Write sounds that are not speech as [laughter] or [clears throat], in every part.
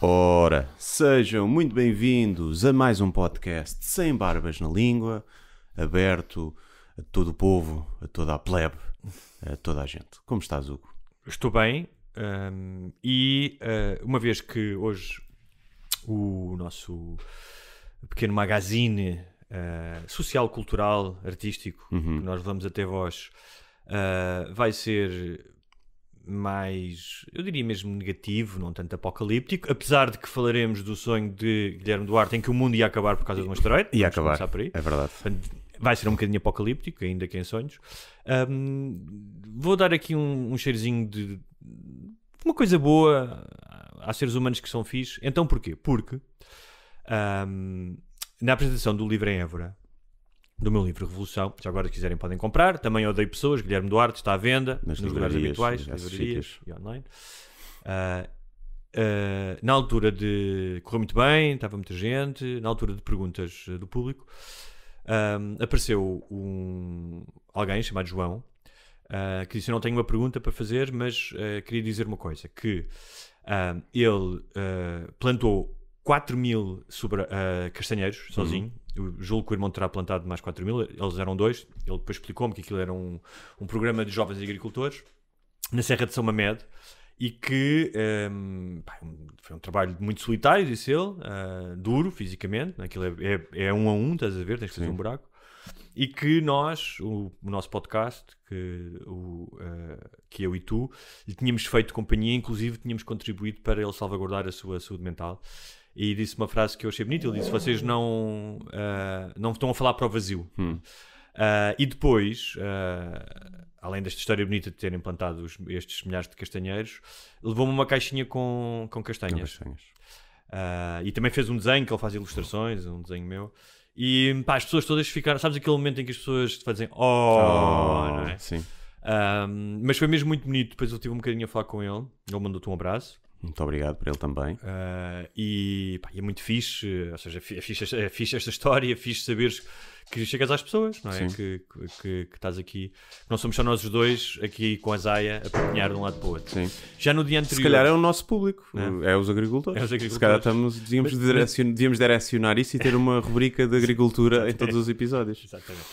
Ora, sejam muito bem-vindos a mais um podcast sem barbas na língua, aberto a todo o povo, a toda a plebe, a toda a gente. Como estás, Hugo? Estou bem um, e uh, uma vez que hoje o nosso pequeno magazine uh, social, cultural, artístico uhum. que nós vamos até vós uh, eh, vai ser mais, eu diria mesmo negativo, não tanto apocalíptico, apesar de que falaremos do sonho de Guilherme Duarte em que o mundo ia acabar por causa de um asteroide. Ia acabar, é verdade. Vai ser um bocadinho apocalíptico, ainda que em sonhos. Um, vou dar aqui um, um cheirozinho de uma coisa boa há seres humanos que são fixos. Então porquê? Porque um, na apresentação do livro em Évora, do meu livro Revolução. Se agora quiserem podem comprar. Também odeio pessoas, Guilherme Duarte está à venda nos lugares habituais, livrarias e online. Uh, uh, na altura de. correu muito bem, estava muita gente. Na altura de perguntas ah, do público, apareceu um, alguém chamado João uh, que disse: Eu não tenho uma pergunta para fazer, mas queria dizer uma coisa: que ele plantou 4 mil sobre, castanheiros uhum. sozinho, uhum eu julgo que o irmão terá plantado mais 4 mil, eles eram dois. Ele depois explicou-me que aquilo era um, um programa de jovens agricultores na Serra de São Mamed e que ehm, é um, pá, foi um trabalho muito solitário, disse ele, uh, duro fisicamente, né? aquilo é, é, é, um a um, estás a ver, tens que fazer um buraco, e que nós, o, o nosso podcast, que, o, uh, que eu e tu, lhe tínhamos feito companhia, inclusive tínhamos contribuído para ele salvaguardar a sua saúde mental e disse uma frase que eu achei bonita. Ele disse: Vocês não, uh, não estão a falar para o vazio. Hum. Uh, e depois, uh, além desta história bonita de terem plantado os, estes milhares de castanheiros, levou-me uma caixinha com, com castanhas. Com castanhas. e também fez um desenho que ele faz ilustrações, um desenho meu. E pá, as pessoas todas ficaram. Sabes aquele momento em que as pessoas fazem oh, oh não é? Sim. Um, mas foi mesmo muito bonito. Depois eu tive um bocadinho a falar com ele. Ele mandou-te um abraço. Muito obrigado por ele também. Uh, e, pá, e, é muito fixe, ou seja, é fixe, é fixe esta história, é fixe saberes que chegas às pessoas, não é? Que, que, que, estás aqui. Não somos só nós os dois aqui com a Zaya a patinhar de um lado para o outro. Sim. Já no dia anterior. Se calhar é o nosso público, é, é os, agricultores. É os agricultores. Se calhar estamos, devíamos, mas, direcionar, devíamos direcionar isso e ter uma rubrica de agricultura em todos os episódios. [laughs] Exatamente.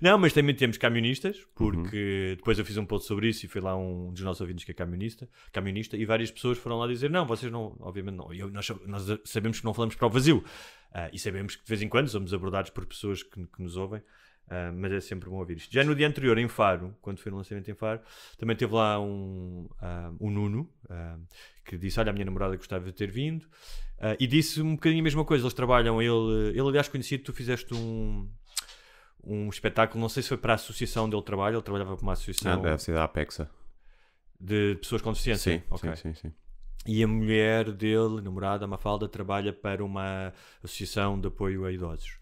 Não, mas também temos camionistas, uhum. porque uhum. depois eu fiz um post sobre isso e fui lá um dos nossos ouvintes que é camionista, camionista e várias pessoas foram lá dizer: Não, vocês não, obviamente não. Eu, nós, nós, sabemos que não falamos para o vazio uh, e sabemos que de vez em quando somos abordados por pessoas que, que nos ouvem. Uh, mas é sempre bom ouvir isto. Já no dia anterior, em Faro, quando foi no lançamento em Faro, também teve lá um, uh, um Nuno uh, que disse: Olha, a minha namorada gostava de ter vindo, e disse um bocadinho a mesma coisa. Eles trabalham, ele, ele aliás conhecia tu fizeste um, um espetáculo, não sei se foi para a associação onde ele trabalha, ele trabalhava para uma associação. Ah, deve ser da Apexa. De pessoas com deficiência? Sim, okay. sim, sim, sim. E a mulher dele, namorada, Mafalda, trabalha para uma associação de apoio a idosos.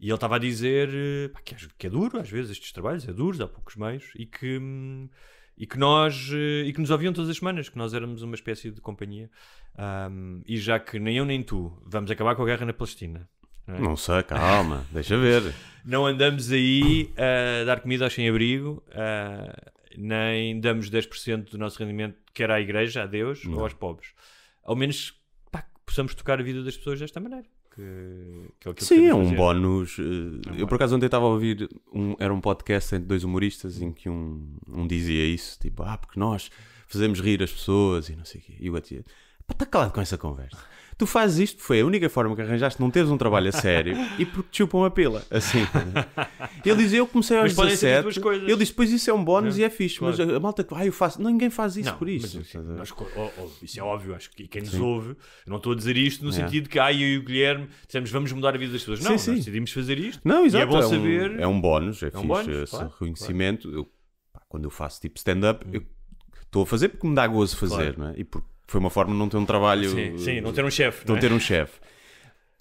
E ele estava a dizer eh, pá, que, é, que, é, duro, às vezes, estes trabalhos, é duro, há poucos meios, e que, hum, e que nós eh, e que nos ouviam todas as semanas, que nós éramos uma espécie de companhia. Um, e já que nem eu nem tu vamos acabar com a guerra na Palestina, não, é? não sei, calma, [laughs] deixa ver. Não andamos aí a dar comida aos sem-abrigo, nem damos 10% do nosso rendimento, quer à igreja, a Deus não. ou aos pobres. Ao menos pá, possamos tocar a vida das pessoas desta maneira. Que, que é Sim, é um fazer. bónus. Eh, é eu por acaso ontem estava a ouvir, um, era um podcast entre dois humoristas em que um, um dizia isso, tipo, ah, porque nós fazemos rir as pessoas e não sei o quê. E o outro dizia, está calado com essa conversa. Tu fazes isto, foi a única forma que arranjaste não teres um trabalho a sério e porque te chupam a pila. Assim. Ele diz, eu comecei aos mas 17. Ele disse, pois isso é um bónus é? e é fixe, claro. mas a malta, ah, eu faço. Não, ninguém faz isso não, por isso. É mas, assim, nós, isso é óbvio, acho que quem nos sim. ouve, não estou a dizer isto no é. sentido que ah, eu e o Guilherme dissemos vamos mudar a vida das pessoas. Não, sim, sim. decidimos fazer isto. Não, é exato, é bom é um, saber. É um bónus, é, é um fixe bónus, esse claro, reconhecimento. Claro. Eu, pá, quando eu faço tipo stand-up, hum. eu estou a fazer porque me dá gozo fazer, não é? E porque foi uma forma de não ter um trabalho. Sim, sim não ter um chefe. Não, é? ter um chefe.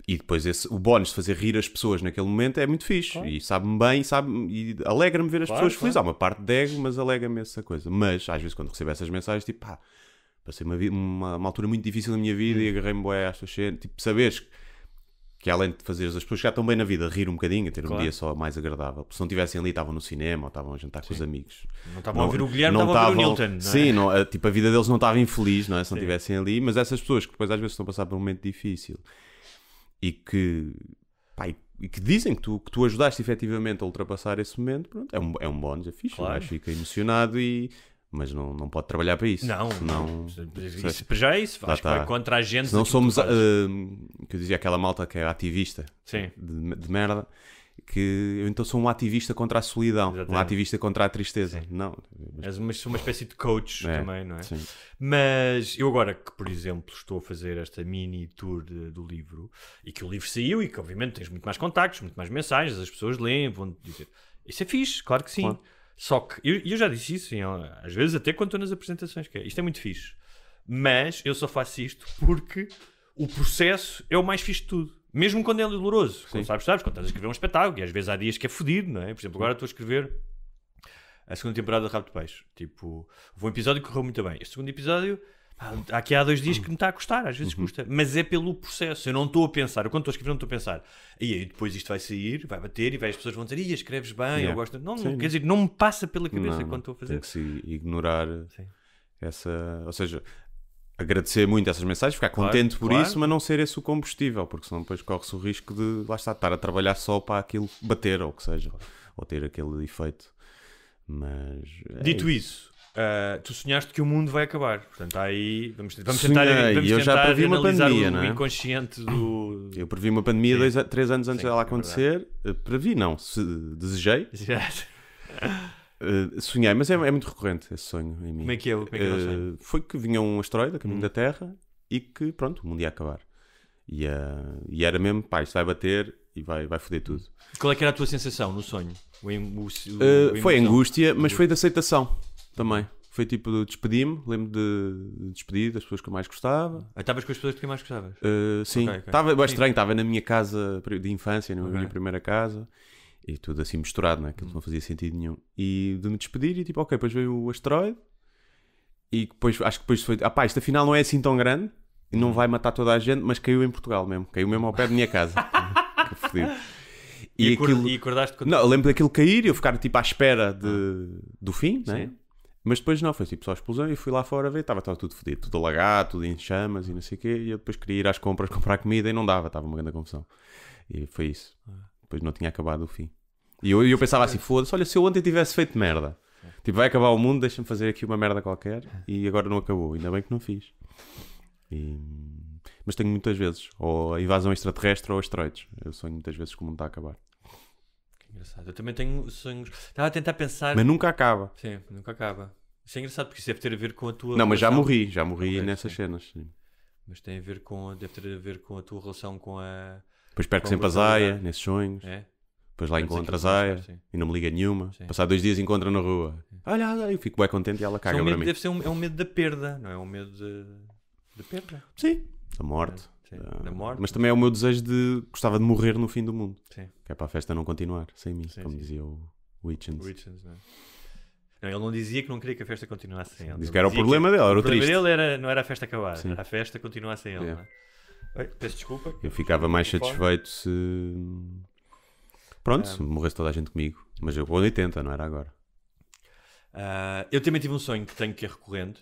E depois esse, o bónus de fazer rir as pessoas naquele momento é muito fixe. Claro. E sabe-me bem, sabe e alegra-me ver as claro, pessoas claro. felizes. Há uma parte de ego, mas alegra-me essa coisa. Mas às vezes quando recebo essas mensagens, tipo, pá, passei uma, uma, uma altura muito difícil na minha vida hum. e agarrei-me boé às tuas cenas. Tipo, sabes que que além de fazer as pessoas já tão bem na vida, rir um bocadinho, ter claro. um dia só mais agradável. Porque se não estivessem ali, estavam no cinema ou estavam a jantar sim. com os amigos. Não estavam a ouvir o Guilherme, não estavam a ouvir o Newton. Não é? Sim, não, eh, tipo, a vida deles não estava infeliz, não é? Se não estivessem ali. Mas essas pessoas que depois às vezes estão a passar por um momento difícil e que, pá, e que dizem que tu, que tu ajudaste efetivamente a ultrapassar esse momento, pronto, é um, é um bónus, é fixe. É? Claro. fica emocionado e mas não, não pode trabalhar para isso. Não, Senão, isso, já é isso. acho tá. que contra a gente. não somos, uh, que eu dizia, aquela malta que é ativista de, de, merda, que eu então sou um ativista contra a solidão, Exatamente. um ativista contra a tristeza. Sim. Não. És uma, uma espécie de coach é, também, não é? Sim. Mas eu agora que, por exemplo, estou a fazer esta mini tour de, do livro, e que o livro saiu, e que obviamente tens muito mais contactos, muito mais mensagens, as pessoas leem, vão dizer... Isso é fixe, claro que sim. Claro. Só que, eu, eu já disse isso, às vezes até quando estou nas apresentações, que é, isto é muito fixe, mas eu só faço isto porque o processo é o mais fixe de tudo. Mesmo quando é doloroso. Sim. sabes, sabes, quando estás a escrever um espetáculo, e às vezes há dias que é fodido, não é? Por exemplo, agora estou a escrever a segunda temporada de Rápido de Peixe. Tipo, o um episódio que correu muito bem. Este segundo episódio Aqui há dois dias que me está a custar, às vezes uhum. custa, mas é pelo processo. Eu não estou a pensar, eu quando estou a escrever, não estou a pensar, e aí depois isto vai sair, vai bater, e vai, as pessoas vão dizer, e escreves bem, yeah. eu gosto. Não, Sim. quer dizer, não me passa pela cabeça não, quando estou a fazer. Tem que se ignorar Sim. essa. Ou seja, agradecer muito essas mensagens, ficar claro, contente por claro. isso, mas não ser esse o combustível, porque senão depois corre-se o risco de, lá está, estar a trabalhar só para aquilo bater, ou que seja, ou ter aquele efeito. Mas. É Dito isso, isso Uh, tu sonhaste que o mundo vai acabar. Portanto, aí vamos, vamos tentar, vamos eu já previ uma pandemia, o, não é? inconsciente do. Eu previ uma pandemia dois, três anos antes Sim, dela é acontecer. É previ, não, se, desejei. Uh, [laughs] sonhei, mas é, é, muito recorrente esse sonho em mim. Como é que é, como é que é uh, Foi que vinha um asteroide a caminho hum. da Terra e que, pronto, o mundo ia acabar. E, uh, e era mesmo, pá, isto vai bater e vai, vai foder tudo. Qual é que era a tua sensação no sonho? O, o, o, foi angústia, mas foi de aceitação também. Foi tipo de despedi-me, lembro de, de despedir das pessoas que eu mais gostava. Ah, Estavas com as pessoas que mais gostavas? Uh, sim, estava bem Sim. estranho, estava na minha casa de infância, na minha primeira casa, e tudo assim misturado, né? que uhum. não fazia sentido nenhum. E de me despedir, e tipo, ok, depois veio o asteroide, e depois, acho que depois foi, ah pá, isto afinal não é assim tão grande, e não uhum. vai matar toda a gente, mas caiu em Portugal mesmo, caiu mesmo ao pé da minha casa. [laughs] que fodido. E, e acordaste quando. Não, eu lembro daquilo cair e eu ficar tipo à espera de, ah. do fim, né? Sim. Mas depois não, foi tipo só a explosão e fui lá fora ver, estava tudo fodido, tudo alagado, tudo em chamas e não sei o quê. E eu depois queria ir às compras [laughs] comprar comida e não dava, estava uma grande confusão. E foi isso. Depois não tinha acabado o fim. E eu, eu pensava assim, foda-se, olha, se eu ontem tivesse feito merda, tipo, vai acabar o mundo, deixa-me fazer aqui uma merda qualquer e agora não acabou, ainda bem que não fiz. E... Mas tenho muitas vezes, ou a invasão extraterrestre ou asteroides. Eu sonho muitas vezes que o mundo está a acabar. Que engraçado. Eu também tenho sonhos. Estava a tentar pensar. Mas nunca acaba. Sim, nunca acaba. Isso é engraçado porque isso deve ter a ver com a tua. Não, mas já morri, já morri nessas sim. cenas. Sim. Mas tem a ver com. Deve ter a ver com a tua relação com a. Depois perco sempre a Zaya, nesses sonhos. É? Depois lá encontro a Zaya e não me liga nenhuma. Sim. Passar dois dias encontra na rua. Olha, olha, eu fico bem contente e ela caga é um medo, para mim. Deve ser um, é um medo da perda, não é? Um medo de, de perda. Sim, da morte. É, sim, da, morte. Mas também é o meu desejo de. Gostava de morrer no fim do mundo. Sim. Que é para a festa não continuar sem mim, como dizia o Witchens. não é? Não, ele não dizia que não queria que a festa continuasse sem ele. Diz que era o problema dele, era o, o triste. O problema dele era, não era a festa acabar, Sim. a festa continuasse sem ele. É. Oi, peço desculpa. Eu ficava mais satisfeito se. Pronto, ah. se morresse toda a gente comigo. Mas eu vou 80, não era agora. Uh, eu também tive um sonho que tenho que ir recorrendo,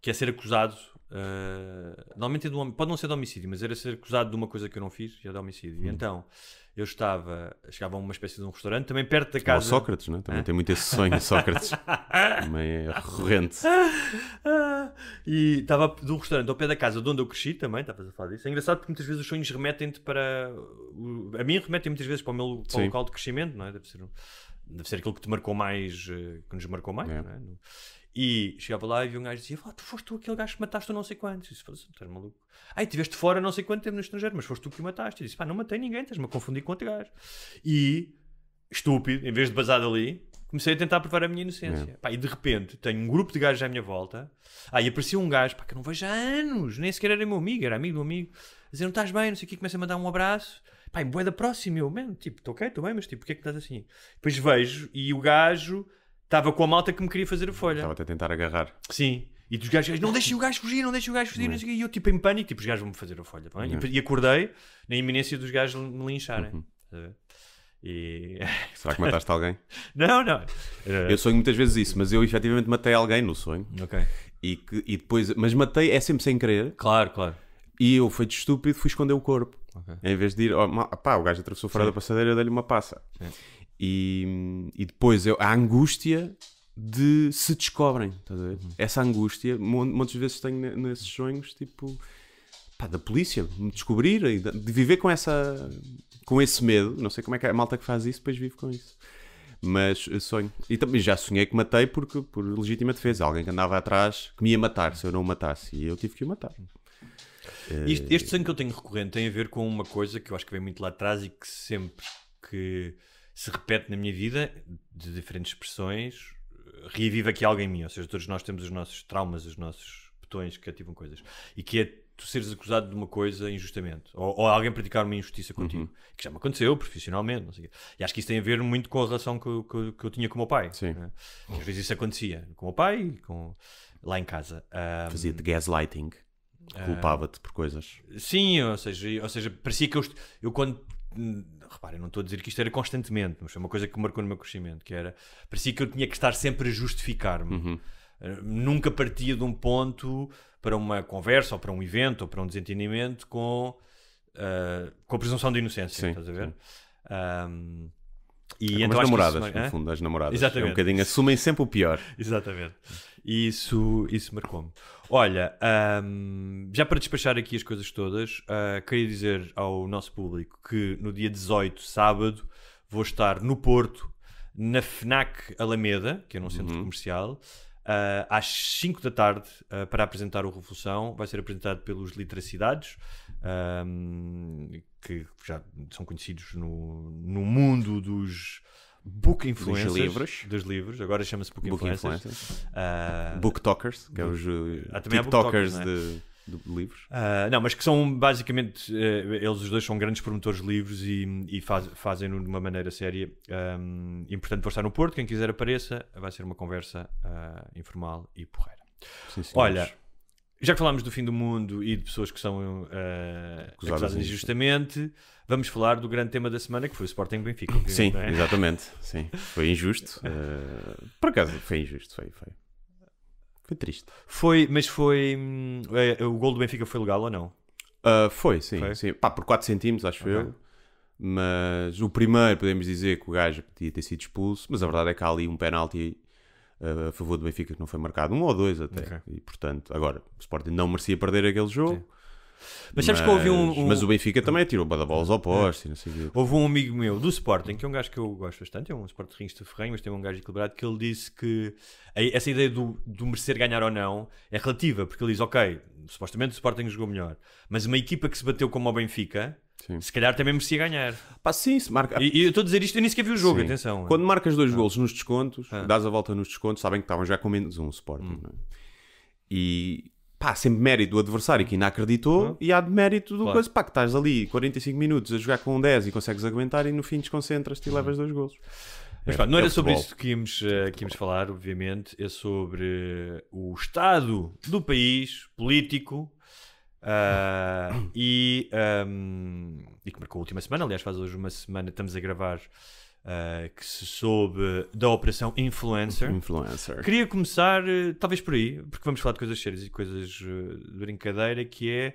que é ser acusado. Uh, normalmente é de um, pode não ser de homicídio, mas era ser acusado de uma coisa que eu não fiz, já é de homicídio. Hum. então eu estava, chegava a uma espécie de um restaurante, também perto da casa. Ou Sócrates, né? também ah? tem muito esse sonho, Sócrates. [laughs] também é recorrente. e estava de um restaurante ao pé da casa de onde eu cresci também, estavas a falar disso. É engraçado porque muitas vezes os sonhos remetem-te para. A mim remetem muitas vezes para o meu para o local de crescimento, não é? Deve ser, deve ser aquilo que te marcou mais, eh, que nos marcou mais, é. não é? E chegava lá e vi um gajo e dizia: ah, Tu foste tu aquele gajo que mataste não sei quantos. E disse: Tu estás maluco? Aí estiveste fora não sei quanto tempo no estrangeiro, mas foste tu que o mataste. E disse: Pá, não matei ninguém, estás-me a confundir com outro gajo. E, estúpido, em vez de basar ali, comecei a tentar provar a minha inocência. É. Pá, e de repente tenho um grupo de gajos à minha volta. Ah, e apareceu um gajo pá, que eu não vejo há anos, nem sequer era meu amigo, era amigo do amigo. A dizer: Não estás bem, não sei o que, começa a mandar um abraço pá, em boeda próxima, eu, mano, tipo, estou ok, estou bem, mas tipo, porquê é que estás assim? Depois vejo e o gajo Estava com a malta que me queria fazer a folha. Estava até a tentar agarrar. Sim. E dos gajos, não deixem o gajo fugir, não deixem o gajo fugir, é? E eu, tipo, em pânico, tipo, os gajos vão-me fazer a folha. Tá é? e, e, acordei na iminência dos gajos me lincharem. Uhum. Tá e... [laughs] Será que mataste alguém? Não, não. Eu sonho muitas vezes isso, mas eu efetivamente matei alguém no sonho. Ok. E, que, e depois, mas matei, é sempre sem querer. Claro, claro. E eu, feito estúpido, fui esconder o corpo. Okay. Em vez de ir, oh, pá, o gajo atravessou fora Sim. da passadeira, dei-lhe uma passa. Sim. E, e depois eu, a angústia de se descobrem, estás a ver? Uhum. Essa angústia, muitas vezes tenho nesses sonhos, tipo, pá, da polícia, me descobrir, e de viver com essa, com esse medo, não sei como é que a malta que faz isso depois vive com isso. Mas sonho. E também já sonhei que matei porque, por legítima defesa. Alguém que andava atrás que me ia matar se eu não o matasse. E eu tive que o matar. Este, este eh, sonho que eu tenho recorrente tem a ver com uma coisa que eu acho que vem muito lá atrás e que sempre que se repete na minha vida de diferentes expressões, reaviva aqui algo em mim. Ou seja, todos nós temos os nossos traumas, os nossos botões que ativam coisas. E que é tu seres acusado de uma coisa injustamente. Ou, ou alguém praticar uma injustiça contigo. Uhum. Que já me aconteceu profissionalmente. Não sei quê. E acho que isso tem a ver muito com a relação que, eu, que que eu tinha com o meu pai. Sim. Né? Às vezes isso acontecia com o meu pai e com... lá em casa. Um... fazia de gaslighting. Ah, culpava-te por coisas. Sim, ou seja, ou seja parecia que eu, eu quando Reparem, não estou a dizer que isto era constantemente, mas foi uma coisa que marcou no meu crescimento, que era, parecia que eu tinha que estar sempre a justificar-me. Uhum. Eh, nunca partia de um ponto para uma conversa, ou para um evento, ou para um desentendimento com, uh, com a presunção de inocência, sim, estás a ver? Um, e é então, as namoradas, no é? fundo, as namoradas. Exatamente. É um bocadinho, assumem sempre o pior. Exatamente. E isso, isso marcou-me. Olha, um, já para despachar aqui as coisas todas, uh, queria dizer ao nosso público que no dia 18, sábado, vou estar no Porto, na FNAC Alameda, que é um centro uhum. comercial, uh, às 5 da tarde, uh, para apresentar o Revolução. Vai ser apresentado pelos Literacidades, um, que já são conhecidos no, no mundo dos Book Influencers. Dos livros. Dos livros. Agora chama-se Book, book Influencers. influencers. Uh, book Talkers, que é os uh, TikTokers é? de, de, livros. Uh, não, mas que são basicamente, eh, eles os dois são grandes promotores de livros e, e faz, fazem-no de uma maneira séria. Um, e vou estar no Porto, quem quiser apareça, vai ser uma conversa informal e porreira. Sim, Olha, já que falámos do fim do mundo e de pessoas que são uh, acusadas, acusadas injustamente, vamos falar do grande tema da semana que foi o Sporting Benfica. Sim, é? exatamente. Sim. Foi injusto. Uh, por acaso, foi injusto. Foi, foi. foi triste. Foi, mas foi. Eh, o gol do Benfica foi legal ou não? Uh, foi, sim. Foi? sim. Pá, por 4 centímetros, acho okay. eu. Mas o primeiro, podemos dizer que o gajo podia ter sido expulso, mas a verdade é que há ali um penalti eh, a favor do Benfica que não foi marcado, um ou dois até. Okay. E portanto, agora, o Sporting não merecia perder aquele jogo. Sim. Mas sabes que houve um, um, Mas o Benfica também tirou bolas ao poste. É. Houve um amigo meu do Sporting, que é um gajo que eu gosto bastante, é um Sportingista ferrenho, mas tem um gajo equilibrado, que ele disse que essa ideia do, do merecer ganhar ou não é relativa, porque ele diz: ok, supostamente o Sporting jogou melhor, mas uma equipa que se bateu como o Benfica Sim. Se calhar também merecia ganhar. Pá, sim, se marca. E, e eu estou a dizer isto, eu nem sequer vi o jogo, sim. atenção. Quando marcas dois ah. golos nos descontos, ah. dás a volta nos descontos, sabem que estavam já com menos um Sporting. Hum. É? E pá, sempre mérito do adversário que ainda acreditou, hum. e há de mérito do claro. coisa, pá, que estás ali 45 minutos a jogar com um 10 e consegues aguentar e no fim desconcentras-te e hum. levas dois golos. Mas é, pá, não é era sobre isso que íamos, eh, é que íamos falar, obviamente, é sobre o estado do país político Uh, e, um, e é que marcou a última semana, aliás, faz hoje uma semana, estamos a gravar. Uh, que se soube da operação Influencer. Influencer. Queria começar, uh, talvez por aí, porque vamos falar de coisas sérias e coisas eh, de brincadeira, que é.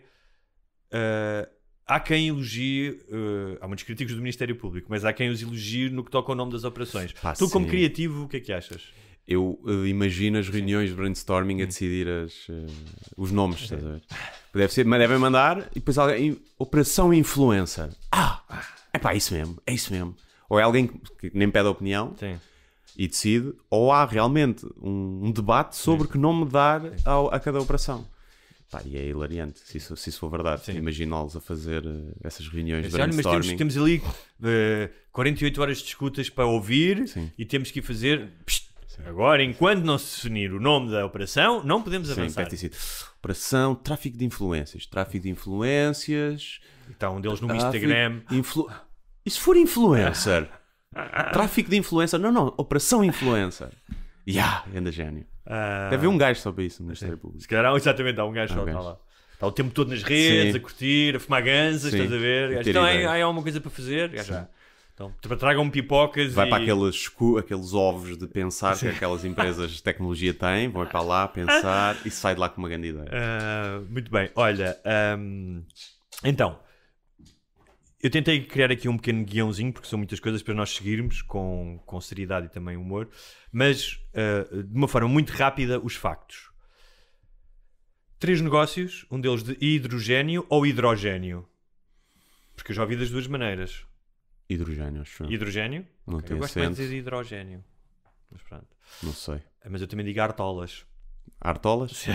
Ah, há quem elogie. Eh, há muitos críticos do Ministério Público, mas há quem os elogie no que toca ao nome das operações. Pá, tu, sim. como criativo, o que é que achas? Eu imagino as reuniões de brainstorming a uhum. decidir as, os nomes, estás a ver? [laughs] Deve ser, mas devem mandar e depois alguém. Operação Influencer. Ah! É pá, é isso mesmo, é isso mesmo. Ou é alguém que nem pede a opinião Sim. e decide, ou há realmente um, um debate sobre Sim. que nome dar ao, a cada operação. Pá, e é hilariante, se isso, se isso for verdade. Imaginá-los a fazer uh, essas reuniões de Mas temos, temos ali uh, eh, 48 horas de escutas para ouvir Sim. e temos que fazer. agora, enquanto não se definir o nome da operação, não podemos avançar. Sim, operação tráfico de influências. Tráfico de influências. Está um deles no Instagram. Influ... E se for influencer? [laughs] tráfico de influencer. Não, não, operação influencer. Ya, yeah, ainda gênio. Uh... Deve haver um gajo só para isso no Ministério Público. Se calhar, exatamente, há um gajo só. Está lá. Está o tempo todo nas redes, Sim. a curtir, a fumar ganzas, estás a ver? então, há, há alguma coisa para fazer? Já. Então, tipo, tragam pipocas Vai e... para aqueles, aqueles ovos de pensar que aquelas empresas de tecnologia têm, vão para lá pensar e sai de lá com uma grande ideia. Uh, muito bem, olha, um, então, eu tentei criar aqui um pequeno guiãozinho, porque são muitas coisas para nós seguirmos com, com seriedade e também humor, mas uh, de uma forma muito rápida, os factos. Três negócios, um deles de hidrogênio ou hidrogênio? Porque eu já ouvi das duas maneiras. Hidrogênio, acho. Hidrogênio? Não okay. Eu gosto mais de dizer hidrogênio. Mas pronto. Não sei. Mas eu também digo artolas. Artolas?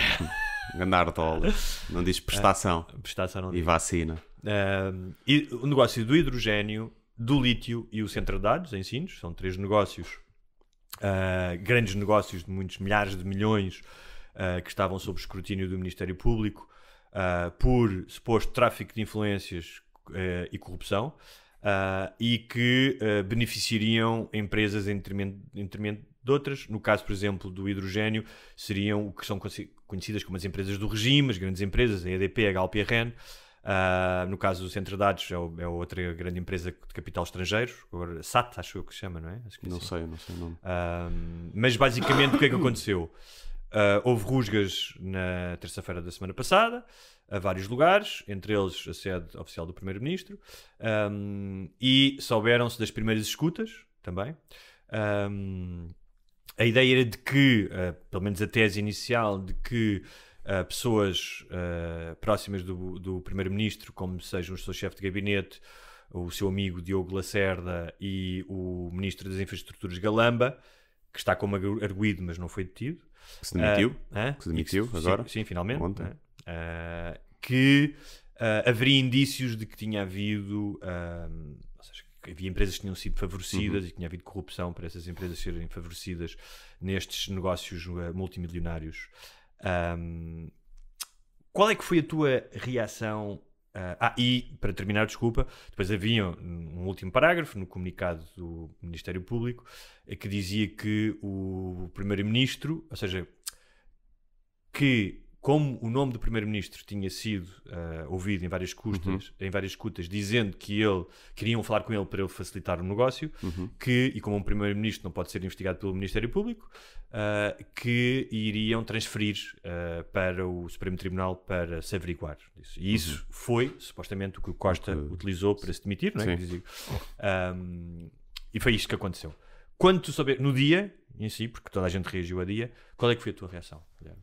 Ganda [laughs] artolas. Não diz prestação. Ah, prestação não E digo. vacina. e, o negócio do hidrogênio, do lítio e o centro de dados em Sines. São três negócios, uh, grandes negócios de muitos milhares de milhões uh, que estavam sob escrutínio do Ministério Público uh, por suposto tráfico de influências e corrupção uh, e que uh, beneficiariam empresas em detrimento, em detrimento de outras. No caso, por exemplo, do hidrogênio, seriam o que são conhecidas como as empresas do regime, as grandes empresas, a EDP, a Galp-RN. Uh, ah, no caso do Centro de Dados, é, o, é, outra grande empresa de capital estrangeiro, agora, SAT, acho eu que se chama, não é? é não assim. sei, não sei o nome. Uh, mas basicamente, o que é que aconteceu? Uh, [coughs] houve rusgas na terça-feira da semana passada a vários lugares, entre eles a sede oficial do Primeiro-Ministro, um, e souberam-se das primeiras escutas também. Um, a ideia era de que, uh, pelo menos a tese inicial, de que uh, pessoas uh, próximas do, do Primeiro-Ministro, como sejam o seu chefe de gabinete, o seu amigo Diogo Lacerda e o Ministro das Infraestruturas Galamba, que está como arguído, mas não foi detido. Que se demitiu? Uh, que se demitiu que, agora? Sim, sim finalmente. Ontem uh, que uh, haveria indícios de que tinha havido. Eh, ou seja, que havia empresas que tinham sido favorecidas uhum. e que tinha havido corrupção para essas empresas serem favorecidas nestes negócios multimilionários. Um, qual é que foi a tua reação Uh, ah, e para terminar, desculpa, depois havia um último parágrafo no comunicado do Ministério Público que dizia que o Primeiro-Ministro, ou seja, que como o nome do primeiro-ministro tinha sido uh, ouvido em várias custas, uhum. em várias escutas, dizendo que ele queriam falar com ele para ele facilitar o negócio, uhum. que e como um primeiro-ministro não pode ser investigado pelo Ministério Público, uh, que iriam transferir uh, para o Supremo Tribunal para se averiguar E isso uhum. foi supostamente o que o Costa que... utilizou para se demitir, não é? Um, ehm, e foi isto que aconteceu. Quando tu souber no dia em si, porque toda a gente reagiu a dia, qual é que foi a tua reação? Guilherme?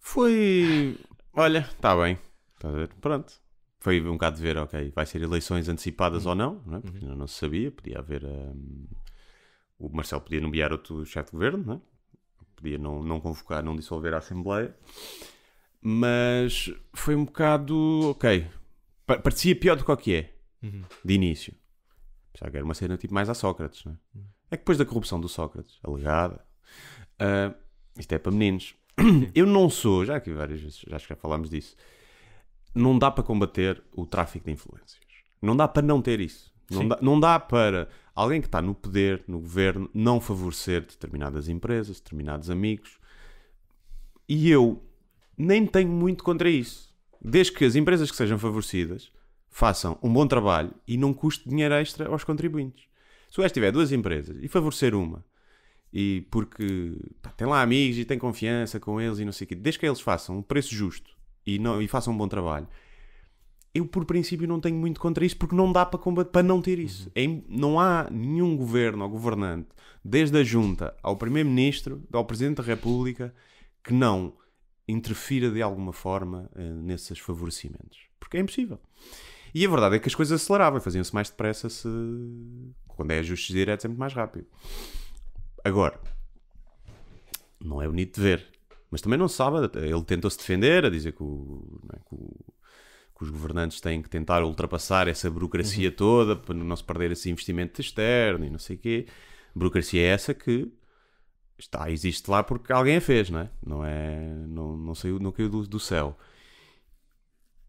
Foi. Olha, está bem. Tá Pronto. Foi um bocado de ver, ok, vai ser eleições antecipadas uhum. ou não, não é? porque uhum. não se sabia, podia haver. Um... O Marcelo podia nomear outro chefe de governo, não é? podia não, não convocar, não dissolver a Assembleia, mas foi um bocado. Ok, parecia pior do que o que é, uhum. de início. Já que era uma cena tipo mais a Sócrates, não é? Uhum. É que depois da corrupção do Sócrates, alegada, uh, isto é para meninos. [clears throat] Eu não sou, já aqui várias vezes, já acho que já falámos disso. Não dá para combater o tráfico de influências. Não dá para não ter isso. Não dá, não dá, para alguém que está no poder, no governo, não favorecer determinadas empresas, determinados amigos. E eu nem tenho muito contra isso. Desde que as empresas que sejam favorecidas façam um bom trabalho e não custe dinheiro extra aos contribuintes. Se o gajo tiver duas empresas e favorecer uma e porque pá, tem lá amigos e tem confiança com eles e não sei o quê, desde que eles façam um preço justo e, não, e façam um bom trabalho, eu por princípio não tenho muito contra isso porque não dá para combater, para não ter isso. Uhum. É, não há nenhum governo ou governante, desde a junta ao primeiro-ministro, ao presidente da República, que não interfira de alguma forma uh, nesses favorecimentos. Porque é impossível. E a verdade é que as coisas aceleravam, faziam-se mais depressa se quando é ajustes diretos é muito mais rápido. Agora, não é bonito de ver. Mas também não sabe, ele tentou-se defender, a dizer que, o, é, que, o, que, os governantes têm que tentar ultrapassar essa burocracia uhum. toda para não se perder esse investimento externo e não sei o quê. Burocracia é essa que está, existe lá porque alguém a fez, não é? Não, é, não, não, saiu, não caiu do, do céu.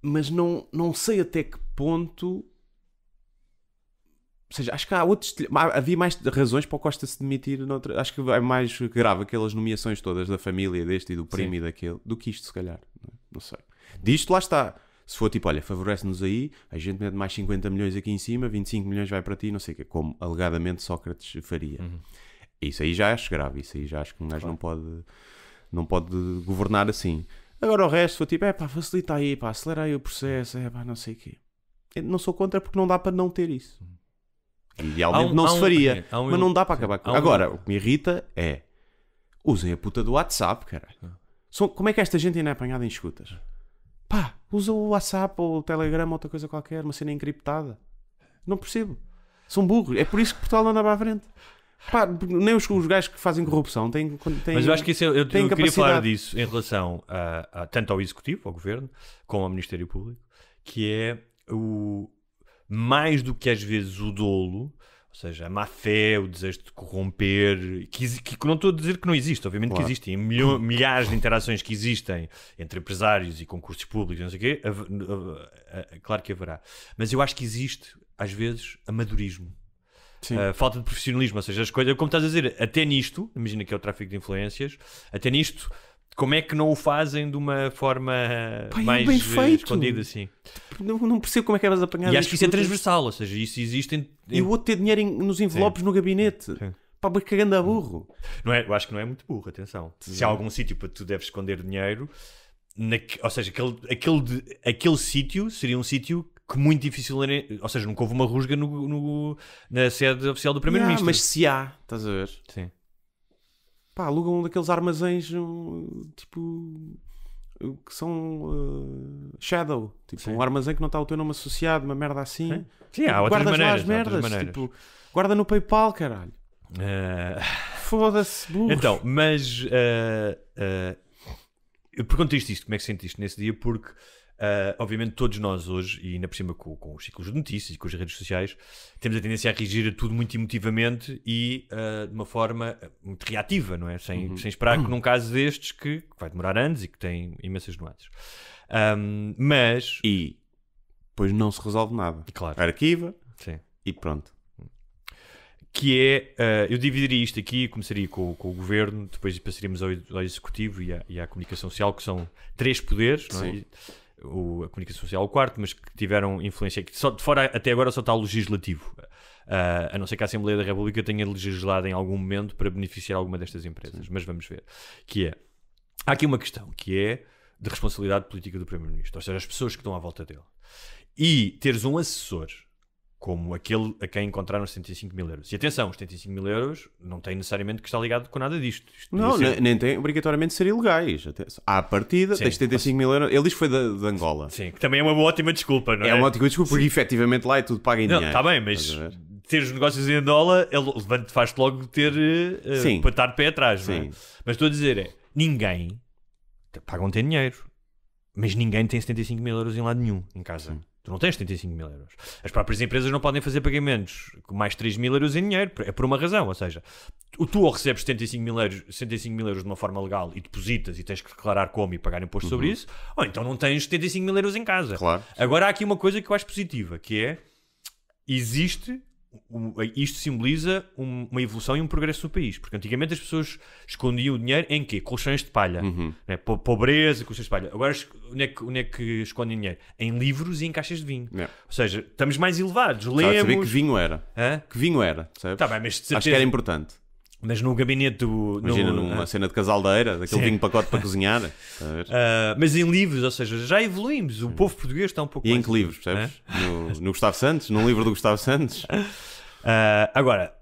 Mas não, não sei até que ponto ou seja, acho que há outros. Havia mais razões para o Costa se demitir. Noutra, acho que é mais grave aquelas nomeações todas da família deste e do primo Sim. e daquele do que isto, se calhar. Não é? sei. Disto, lá está. Se for tipo, olha, favorece-nos aí, a gente mete mais 50 milhões aqui em cima, 25 milhões vai para ti, não sei o quê, como alegadamente Sócrates faria. Uhum. Isso aí já acho grave, isso aí já acho que um gajo claro. não, pode, não pode governar assim. Agora o resto foi tipo, é pá, facilita aí, pá, acelera aí o processo, é pá, não sei o quê. não sou contra porque não dá para não ter isso. Uhum. Idealmente um, não se faria. É, um, mas não dá para acabar com Agora, o que me irrita é. Usem a puta do WhatsApp, cara. Ah. São, como é que esta gente ainda é apanhada em escutas? Pá, usa o WhatsApp ou o Telegram ou outra coisa qualquer, uma cena encriptada. Não percebo. São burros. É por isso que Portugal anda para a frente. Pá, nem os, os gajos que fazem corrupção têm, têm Mas eu acho que isso, é- eu, eu queria falar disso em relação a, a, tanto ao Executivo, ao Governo, como ao Ministério Público, que é o, mais do que às vezes o dolo, ou seja, a má fé, o desejo de corromper, que, que não estou a dizer que não existe, obviamente claro. que existem milho, milhares de interações que existem entre empresários e concursos públicos, não sei o quê, a, a, a, claro que haverá. Mas eu acho que existe, às vezes, amadorismo. A falta de profissionalismo, ou seja, as coisas, como estás a dizer, até nisto, imagina que é o tráfico de influências, até nisto como é que não o fazem de uma forma Pai, é mais bem eh, feito. escondida assim? Não, não, percebo como é que é elas apanhar. E acho que isso é transversal, ou seja, isso existe em... E o outro ter dinheiro em, nos envelopes Sim. no gabinete. Sim. Pá, mas cagando a burro. Não é, eu acho que não é muito burro, atenção. Sim. Se há algum sítio para tu deves esconder dinheiro, na, ou seja, aquele, aquele, de, aquele sítio seria um sítio que muito difícil ou seja, nunca houve uma rusga no, no na sede oficial do ah, Primeiro-Ministro. mas se há, estás a ver? Sim pá, alugam um daqueles armazéns tipo que são uh, shadow, tipo Sim. um armazém que não está o teu nome associado, uma merda assim. Sim, Sim há tipo, outras maneiras, lá as merdas, maneiras. tipo, guarda no PayPal, caralho. Uh... Foda-se, Então, mas uh, eu pergunto isto, isto, como é que sentiste nesse dia, porque Uh, obviamente, todos nós hoje, e ainda por cima com, com os ciclos de notícias e com as redes sociais, temos a tendência a reagir a tudo muito emotivamente e uh, de uma forma ah, muito reativa, não é? Sem, uhum. sem esperar que, num caso destes, que, vai demorar anos e que tem imensas nuances. Um, mas. E depois não se resolve nada. Claro. Arquiva Sim. e pronto. Que é, uh, eu dividiria isto aqui, começaria com, com o governo, depois passaríamos ao, ao executivo e à, e à, comunicação social, que são três poderes, não é? o, a comunicação social o quarto, mas que tiveram influência, que só de fora até agora só está o legislativo. Uh, a não ser que a Assembleia da República tenha legislado em algum momento para beneficiar alguma destas empresas, Sim. mas vamos ver. Que é, há aqui uma questão que é de responsabilidade política do Primeiro-Ministro, ou seja, as pessoas que estão à volta dele. E teres um assessor como aquele a quem encontraram 75 mil euros. E atenção, os 75 mil euros não tem necessariamente que estar ligado com nada disto. Isto não, ser... nem tem obrigatoriamente ser ilegais. À partida, Sim, 75 mil euros. Ele diz que foi de, de Angola. Sim, que também é uma ótima desculpa, não é? É uma ótima desculpa, Sim. porque efetivamente lá é tudo pago em não, dinheiro. Está bem, mas ter os negócios em Angola, ele faz-te logo ter uh, Sim. para estar pé atrás, não é? Mas estou a dizer é, ninguém pagam ter dinheiro, mas ninguém tem 75 mil euros em lado nenhum em casa. Sim. Tu não tens 35 mil euros. As próprias empresas não podem fazer pagamentos com mais 3 mil euros em dinheiro. É por uma razão. Ou seja, tu, tu ou recebes 75 mil, euros, 75 mil euros de uma forma legal e depositas e tens que declarar como e pagar imposto uhum. sobre isso, ou então não tens 75 mil euros em casa. Claro. Agora há aqui uma coisa que eu acho positiva, que é existe isto simboliza uma evolução e um progresso no país, porque antigamente as pessoas escondiam o dinheiro em quê? Colchões de palha, uhum. né? pobreza, colchões de palha. Agora, onde é, que, onde é que escondem dinheiro? Em livros e em caixas de vinho. É. Ou seja, estamos mais elevados, lemos... Sabe, que vinho era. Hã? Que vinho era, Tá bem, mas certeza... Acho que era importante. Mas no gabinete do. Imagina no, numa uh, cena de casaldeira, daquele vinho pacote para [laughs] cozinhar. Uh, mas em livros, ou seja, já evoluímos. O povo português está um pouco. E em que livros, ah? percebes? No, no, Gustavo Santos, num livro do Gustavo Santos. Uh, agora,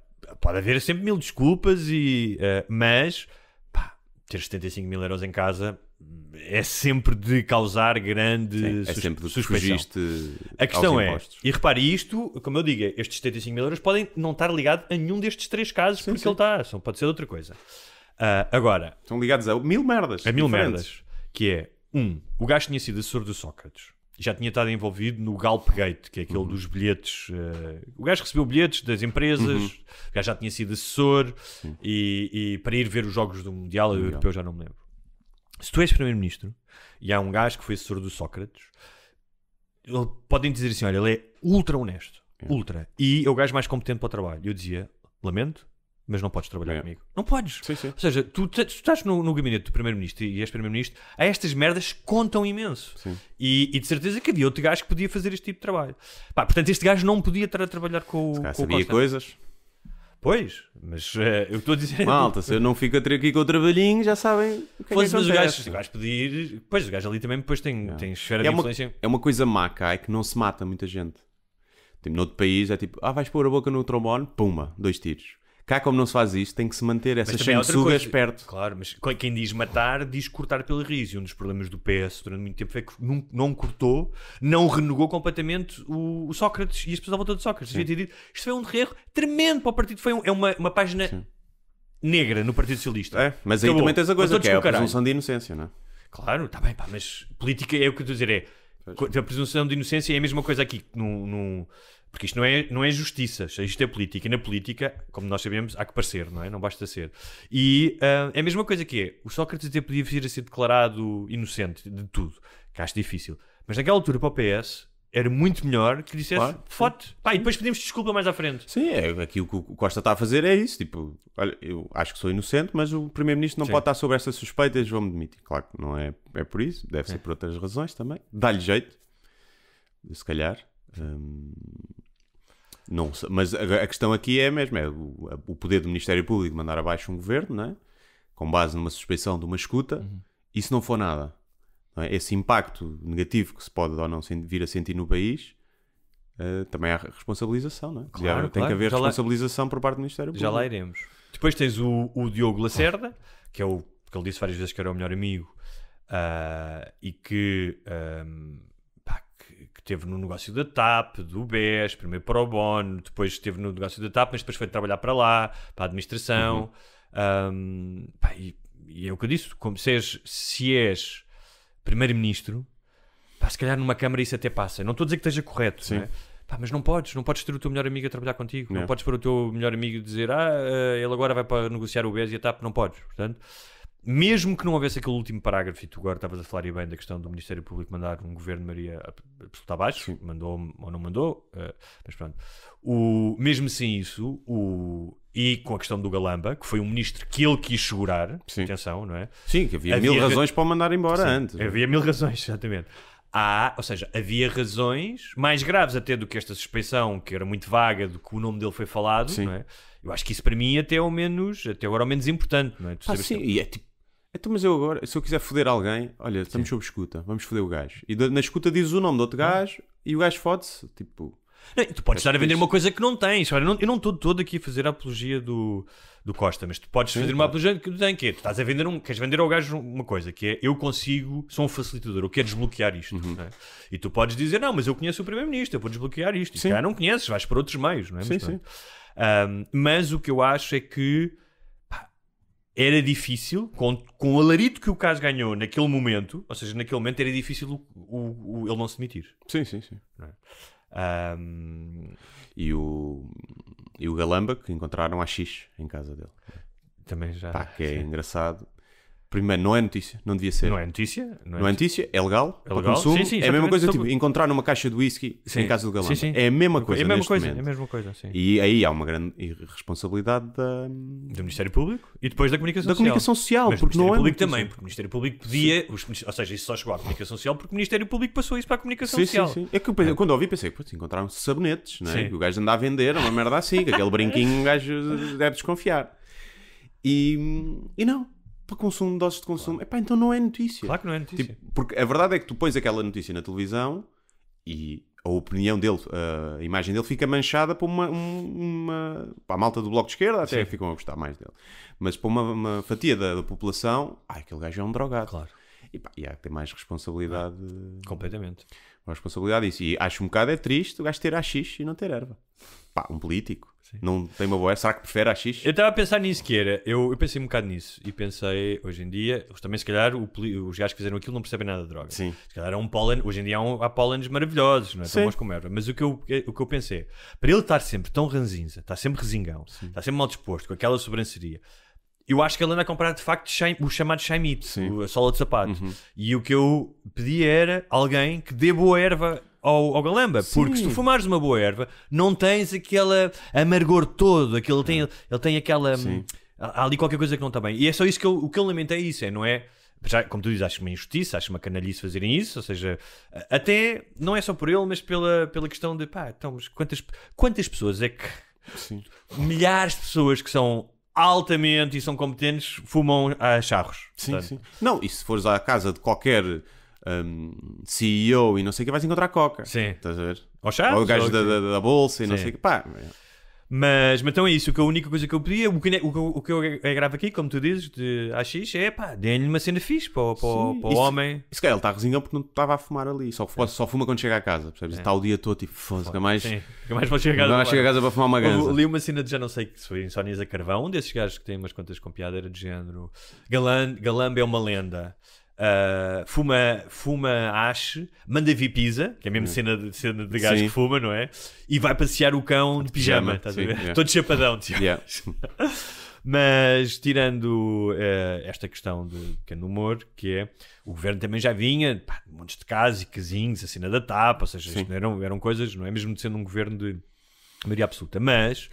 pode haver sempre mil desculpas, e, mas pá, ter 75 mil euros em casa é sempre de causar grande Sim, é sempre suspeição. A questão é, e repare, isto, como eu digo, estes 75 mil euros podem não estar ligados a nenhum destes três casos, sim, porque sim. ele está, são, pode ser outra coisa. Uh, agora, estão ligados a mil merdas. A mil diferentes. merdas. Que é, um, o gajo tinha sido assessor do Sócrates. Já tinha estado envolvido no Galpgate, que é aquele uhum. dos bilhetes. Uh, o gajo recebeu bilhetes das empresas, uhum. o gajo já tinha sido assessor e, e, para ir ver os jogos do Mundial, Mundial. Europeu, já não me lembro se tu és primeiro-ministro e há um gajo que foi assessor do Sócrates, ele, podem dizer assim: olha, ele é ultra honesto, é. ultra, e é o gajo mais competente para o trabalho. Eu dizia: lamento, mas não podes trabalhar é. comigo. Não podes. Sim, sim. Ou seja, tu, tu estás no, no, gabinete do Primeiro-Ministro e és Primeiro-Ministro, a estas merdas contam imenso. E, e, de certeza que havia outro gajo que podia fazer este tipo de trabalho. Pá, portanto, este gajo não podia estar a trabalhar com, Se com o. Sabia coisas. Pois, mas uh, eu estou a dizer. Malta, se eu não fico a ter aqui com o trabalhinho, já sabem o que pois, é que mas acontece. Mas o gajo pedir. Pois, o gajo ali também depois tem, tem esfera é de uma, influência. É uma coisa má cá, é que não se mata muita gente. Tipo, noutro país é tipo, ah, vais pôr a boca no trombone, pumba, dois tiros. Cá, como não se faz isto, tem que se manter essas sanguessugas perto. Claro, mas quem diz matar, diz cortar pela raiz. E um dos problemas do PS durante muito tempo foi que não, não cortou, não renegou completamente o, o, Sócrates e as pessoas à volta de Sócrates. dito, isto foi um erro tremendo para o partido. Foi um, é uma, uma página Sim. negra no Partido Socialista. É, mas aí também tens a coisa que é a presunção de inocência, não é? Claro, está bem, pá, mas política é o que eu estou a dizer, é... A presunção de inocência é a mesma coisa aqui, no porque isto não é, não é justiças, isto é política. E na política, como nós sabemos, há que parecer, não é? Não basta ser. E uh, é a mesma coisa que é. O Sócrates até podia vir a ser declarado inocente de tudo, que acho difícil. Mas naquela altura, para o PS, era muito melhor que dissesse claro. foto. Pá, e depois pedimos desculpa mais à frente. Sim, é, aqui o que o Costa está a fazer é isso. Tipo, olha, eu acho que sou inocente, mas o Primeiro-Ministro não Sim. pode estar sobre essas suspeitas, vão-me demitir. Claro que não é, é por isso, deve é. ser por outras razões também. Dá-lhe jeito, se calhar. Hum, não, mas a, questão aqui é mesmo, é o, poder do Ministério Público mandar abaixo um governo, não é? com base numa suspeição de uma escuta, uhum. e se não for nada? Não é? Esse impacto negativo que se pode ou não vir a sentir no país, uh, também há responsabilização, não é? Claro, Já, claro. Tem que haver Já responsabilização lá... por parte do Ministério Público. Já lá iremos. Depois tens o, o Diogo Lacerda, [laughs] que é o que ele disse várias vezes que era o melhor amigo, uh, e que... Um ah, que teve no negócio da TAP, do BES, primeiro para o Bono, depois esteve no negócio da TAP, mas depois foi trabalhar para lá, para a administração. Uhum. Um, pá, e, e, é o que eu disse: como se és, és primeiro-ministro, se calhar numa Câmara isso até passa. Não estou a dizer que esteja correto, Sim. É? Pá, mas não podes, não podes ter o teu melhor amigo a trabalhar contigo, não, não podes pôr o teu melhor amigo dizer ah, eh, ele agora vai para negociar o BES e a TAP, não podes, portanto mesmo que não houvesse aquele último parágrafo, e tu agora estavas a falar e bem da questão do Ministério Público mandar um governo Maria absoluta abaixo, mandou ou não mandou, uh, mas pronto. O, mesmo sem isso, o, e com a questão do Galamba, que foi um ministro que ele quis segurar, Sim. atenção, não é? Sim, que havia, havia mil razões para o mandar embora Sim, antes. É? Havia mil razões, [laughs] exatamente. Há, ou seja, havia razões mais graves até do que esta suspeição, que era muito vaga, do que o nome dele foi falado, sim. não é? Eu acho que isso para mim é até ao menos, até agora ao menos importante, não é? Tu ah, sim, que... e é tipo então, mas eu agora, se eu quiser foder alguém, olha, estamos Sim. sob escuta, vamos foder o gajo. E na escuta dizes o nome do outro hum. gajo e o gajo fode-se. Tipo. Não, tu podes é estar a vender uma coisa que não tens. Olha, eu não estou todo aqui a fazer a apologia do, do Costa, mas tu podes Sim, fazer uma apologia que não tens, que é, tu estás a vender um, queres vender ao gajo uma coisa, que é eu consigo, sou um facilitador, eu quero desbloquear isto. Uhum. É? E tu podes dizer, não, mas eu conheço o Primeiro-Ministro, eu vou desbloquear isto. Sim. E se não conheces, vais para outros meios, não é? Sim, mas, sim. Um, mas o que eu acho é que era difícil, com, com o alarido que o caso ganhou naquele momento, ou seja, naquele momento era difícil o, o, o ele não se demitir. Sim, sim, sim. É? Um... E, o, e o Galamba que encontraram a X em casa dele. Também já. Pá, que é sim. engraçado. Primeiro, não é notícia, não devia ser. Não é notícia, não é, é notícia, é legal, é legal. Para consumo. Sim, sim, é a mesma coisa tipo encontrar numa caixa de whisky sim. em casa do galão É a mesma coisa. É a mesma coisa, momento. é a mesma coisa. Sim. E aí há uma grande responsabilidade da... do Ministério Público e depois da comunicação da social. Da comunicação social, Mas porque não é. Público também, porque o Ministério Público podia, os... ou seja, isso só chegou à comunicação social porque o Ministério Público passou isso para a comunicação social. Sim, sim. É que eu, quando ouvi pensei, putz, encontraram sabonetes, não é? Que o gajo anda a vender, uma merda assim, que aquele brinquinho o gajo é deve desconfiar. E, e não para consumo de doses de consumo. Claro. Epá, então não é notícia. Claro que não é notícia. Tipo, porque a verdade é que tu pões aquela notícia na televisão e a opinião dele, a imagem dele fica manchada por uma, uma para a malta do Bloco de Esquerda até Sim. ficam a gostar mais dele. Mas para uma, uma fatia da, da, população, ai, ah, aquele gajo é um drogado. Claro. E, pá, e há que ter mais responsabilidade. Ah, completamente. Mais responsabilidade disso. E acho um bocado é triste o gajo ter AX e não ter erva. Pá, um político. Sim. Não tem uma boa. Será que prefere a X? Eu estava a pensar nisso, que era. Eu, eu pensei um bocado nisso e pensei, hoje em dia, também se calhar o, os gajos que fizeram aquilo não percebem nada de droga. Sim. Se calhar é um pólen. Hoje em dia há, um, há pólenes maravilhosos, não é? Sim. Tão bons como erva. Mas o que, eu, o que eu pensei, para ele estar sempre tão ranzinza, está sempre resingão, está sempre mal disposto, com aquela sobranceria. Eu acho que ele anda a comprar de facto o chamado Shaimit, a sola de sapato. Uhum. E o que eu pedi era alguém que dê boa erva ao, ao galamba. Sim. Porque se tu fumares uma boa erva, não tens aquele amargor todo, aquele tem, ele tem aquela. Hum, sim. Há ali qualquer coisa que não está bem. E é só isso que eu, o que eu lamento é isso, é, não é? Já, como tu dizes, acho uma injustiça, acho uma canalice fazerem isso, ou seja, até não é só por ele, mas pela, pela questão de pá, então, quantas, quantas pessoas é que Sim. milhares de pessoas que são altamente e são competentes fumam a charros. Sim, Portanto, sim. Não, e se fores à casa de qualquer um, CEO e não sei o que, vais encontrar Coca. Sim. Estás a ver? Ou, chaves, ou o gajo ou da, da, da, bolsa e Sim. não sei o que. Pá. Mas, mas então é isso, que a única coisa que eu pedia, o que, o, o que eu gravo aqui, como tu dizes, de AX, é pá, dê-lhe uma cena fixe para, para, para o isso, homem. Isso cara, ele está resingão porque não estava a fumar ali, só, é. só fuma quando chega a casa, percebes? É. Está o dia todo tipo, foda-se, mais. Sim, mais pode chegar a casa. Mais chega a casa para fumar uma ganza. Eu li uma cena de já não sei que se foi Insónias a Carvão, um desses gajos que tem umas contas com piada era de género Galamb é uma lenda. Uh, fuma, fuma ache manda vir pizza, que é a mesma hum. cena de, cena de gajo sim. que fuma, não é? E vai passear o cão de pijama, estás a ver? Yeah. Todo chapadão, Tiago. Yeah. [laughs] Mas tirando uh, esta questão do que é humor, que é o governo também já vinha, pá, montes de casos e casinhos, a cena da tapa, ou seja, isto eram, eram coisas, não é? Mesmo sendo um governo de maioria absoluta, mas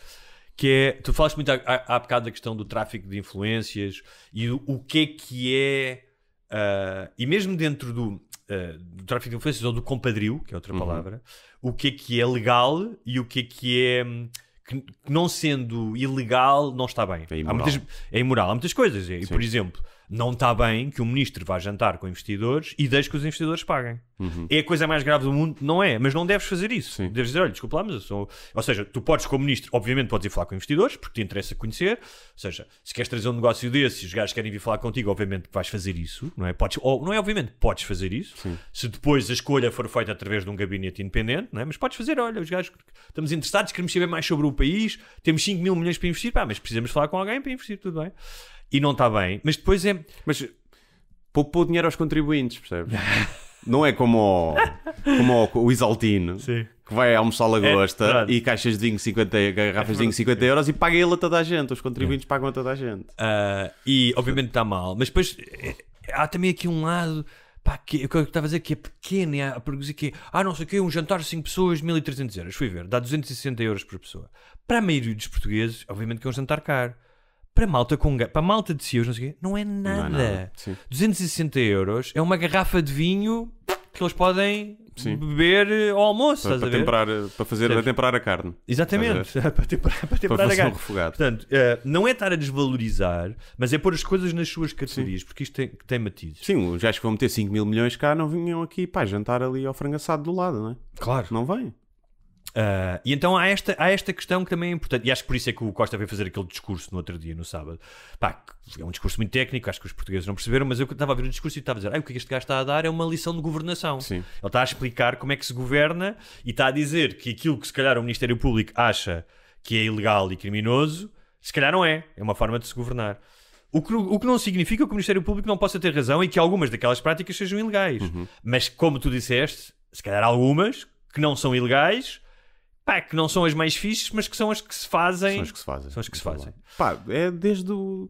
que é, tu falaste muito há, há bocado da questão do tráfico de influências e o, o que é que é Uh, e mesmo dentro do, uh, do, tráfico de influências ou do compadrio, que é outra uhum. palavra, o que é que é legal e o que é que é hum, que não sendo ilegal não está bem. É imoral. Há muitas, é imoral. Há muitas coisas. É, e, por exemplo, não está bem que o ministro vá jantar com investidores e deixe que os investidores paguem. Uhum. É a coisa mais grave do mundo? Não é, mas não deves fazer isso. Sim. Deves dizer, olha, desculpa lá, mas eu sou... Ou seja, tu podes, como ministro, obviamente podes ir falar com investidores, porque te interessa conhecer. Ou seja, se queres trazer um negócio desse e os gajos querem vir falar contigo, obviamente vais fazer isso, não é? Podes, ou, não é obviamente, podes fazer isso. Sim. Se depois a escolha for feita através de um gabinete independente, não é? Mas podes fazer, olha, os gajos estamos interessados, queremos saber mais sobre o país, temos 5 mil milhões para investir, pá, mas precisamos falar com alguém para investir, tudo bem e não está bem. Mas depois é. Mas poupou dinheiro aos contribuintes, percebes? [laughs] não é como o, como o, o Isaltino Sim. que vai almoçar é, lagosta é, e caixas de vinho 50, garrafas de vinho 50 é euros e paga ele a toda a gente, os contribuintes é. pagam a toda a gente. Uh, e obviamente está mal, mas depois é, há também aqui um lado pá, que, o que eu estava a dizer que é pequeno, a produzir que ah, não sei o que, um jantar de 5 pessoas, 1300 euros. Fui ver, dá 260 euros por pessoa. Para a maioria dos portugueses, obviamente que é um jantar caro para malta com para malta de Sius, não sei o quê, não é nada. Não é nada. 260 euros é uma garrafa de vinho que eles podem Sim. beber ao almoço, para, para Temperar, para fazer Sabes? temperar a carne. Exatamente, [laughs] para temperar, para temperar para a carne. Um refogado. Portanto, uh, não é estar a desvalorizar, mas é pôr as coisas nas suas categorias, Sim. porque isto tem, tem matizes. Sim, os gajos que vão meter 5 mil milhões cá não vinham aqui, para jantar ali ao frangaçado do lado, não é? Claro. Não vêm. Uh, e então há esta, há esta questão que também é importante, e acho que por isso é que o Costa veio fazer aquele discurso no outro dia, no sábado. Pá, é um discurso muito técnico, acho que os portugueses não perceberam, mas eu estava a ver o discurso e estava a dizer: ah, o é que este gajo está a dar é uma lição de governação. Sim. Ele está a explicar como é que se governa e está a dizer que aquilo que se calhar o Ministério Público acha que é ilegal e criminoso, se calhar não é. É uma forma de se governar. O que, o que, não significa que o Ministério Público não possa ter razão e que algumas daquelas práticas sejam ilegais. Uhum. Mas, como tu disseste, se calhar algumas que não são ilegais pá, que não são as mais fixes, mas que são as que se fazem. São as que se fazem. São as que se fazem. Pá, é desde o.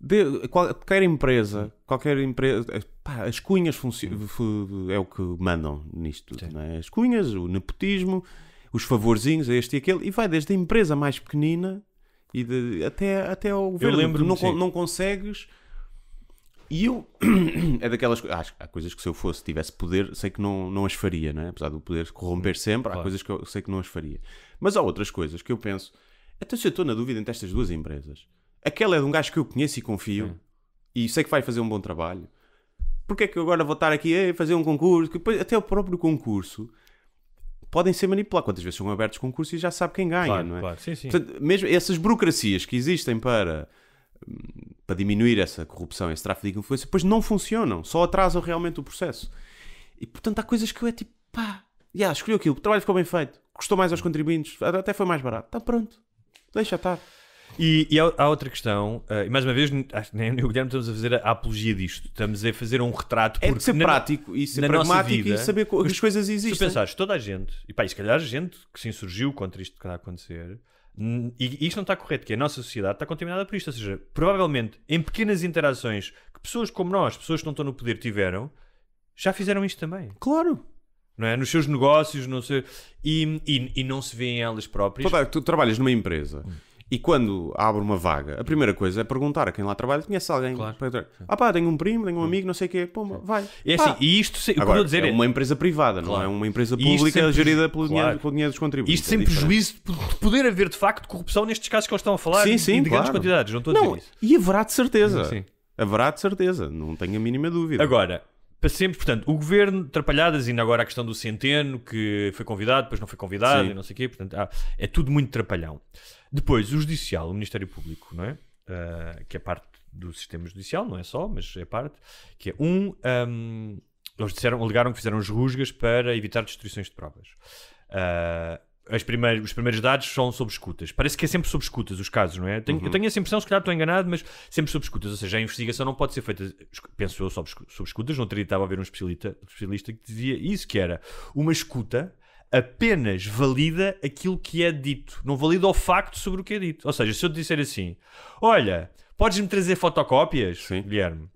De, qualquer empresa, qualquer empresa, é, pá, as cunhas hum. é o que mandam nisto tudo, não é? As cunhas, o nepotismo, os favorzinhos, este e aquele, e vai desde a empresa mais pequenina e de, até, até ao governo. Eu lembro não, não consegues e eu, [clears throat] é daquelas coisas, ah, que há coisas que se eu fosse, tivesse poder, sei que não, não as faria, né? apesar do poder corromper sempre, há coisas que eu sei que não as faria. Mas há outras coisas que eu penso, até então, se eu estou na dúvida entre estas duas empresas, aquela é de um gajo que eu conheço e confio, Sim. e sei que vai fazer um bom trabalho, porque é que eu agora vou estar aqui a fazer um concurso, que depois, até o próprio concurso, podem ser manipulados. Quantas vezes são abertos concursos e já sabe quem ganha, claro, não é? Claro. Sim, sim. Portanto, mesmo essas burocracias que existem para hum, para diminuir essa corrupção, esse tráfico de influência, depois não funcionam, só atrasam realmente o processo. E portanto há coisas que eu é tipo, pá, yeah, escolhi aquilo, o trabalho ficou bem feito, custou mais aos contribuintes, até foi mais barato, está pronto, deixa estar. E, e há, há, outra questão, uh, e mais uma vez, nem eu o Guilherme estamos a fazer a, apologia disto, estamos a fazer um retrato. É de ser na, prático e ser pragmático vida, e saber que as coisas existem. Se tu pensares, toda a gente, e pá, e se calhar a gente que se insurgiu contra isto que está a acontecer, e isto não está correto, que a nossa sociedade está contaminada por isto. Ou seja, provavelmente em pequenas interações que pessoas como nós, pessoas que não estão no poder, tiveram, já fizeram isto também. Claro. Não é? Nos seus negócios, não sei. E, e, e não se vêem elas próprias. Tu, tu trabalhas numa empresa. Hum e quando abre uma vaga, a primeira coisa é perguntar a quem lá trabalha: conhece alguém? Claro. Ah, pá, tenho um primo, tenho um amigo, não sei o quê. Pum, vai. É assim, e isto, se, Agora, dizer é, uma empresa privada, claro. não é uma empresa pública sempre, gerida pelo, claro. dinheiro, pelo dinheiro dos contribuintes. Isto é sem é prejuízo de poder haver de facto corrupção nestes casos que eles estão a falar sim, sim, em de claro. grandes quantidades. Não estou a dizer isso. E haverá de certeza. Sim. Haverá de certeza, não tenho a mínima dúvida. Agora, passemos, portanto, o governo, atrapalhadas, ainda agora a questão do Centeno, que foi convidado, depois não foi convidado, Sim. e não sei o quê, portanto, ah, é tudo muito trapalhão. Depois, o judicial, o Ministério Público, não é? Uh, que é parte do sistema judicial, não é só, mas é parte, que é um, um eles disseram, alegaram que fizeram rusgas para evitar destruições de provas. Uh, ah, Primeiras, os primeiros dados são sobre escutas. Parece que é sempre sobre escutas os casos, não é? Tenho, uhum. Eu tenho essa impressão, se calhar estou enganado, mas sempre sobre escutas. Ou seja, a investigação não pode ser feita, penso eu, sobre, sobre escutas. Não teria estava a ver um especialista, especialista que dizia isso, que era uma escuta apenas valida aquilo que é dito, não valida o facto sobre o que é dito. Ou seja, se eu te disser assim, olha, podes-me trazer fotocópias, Sim. Guilherme,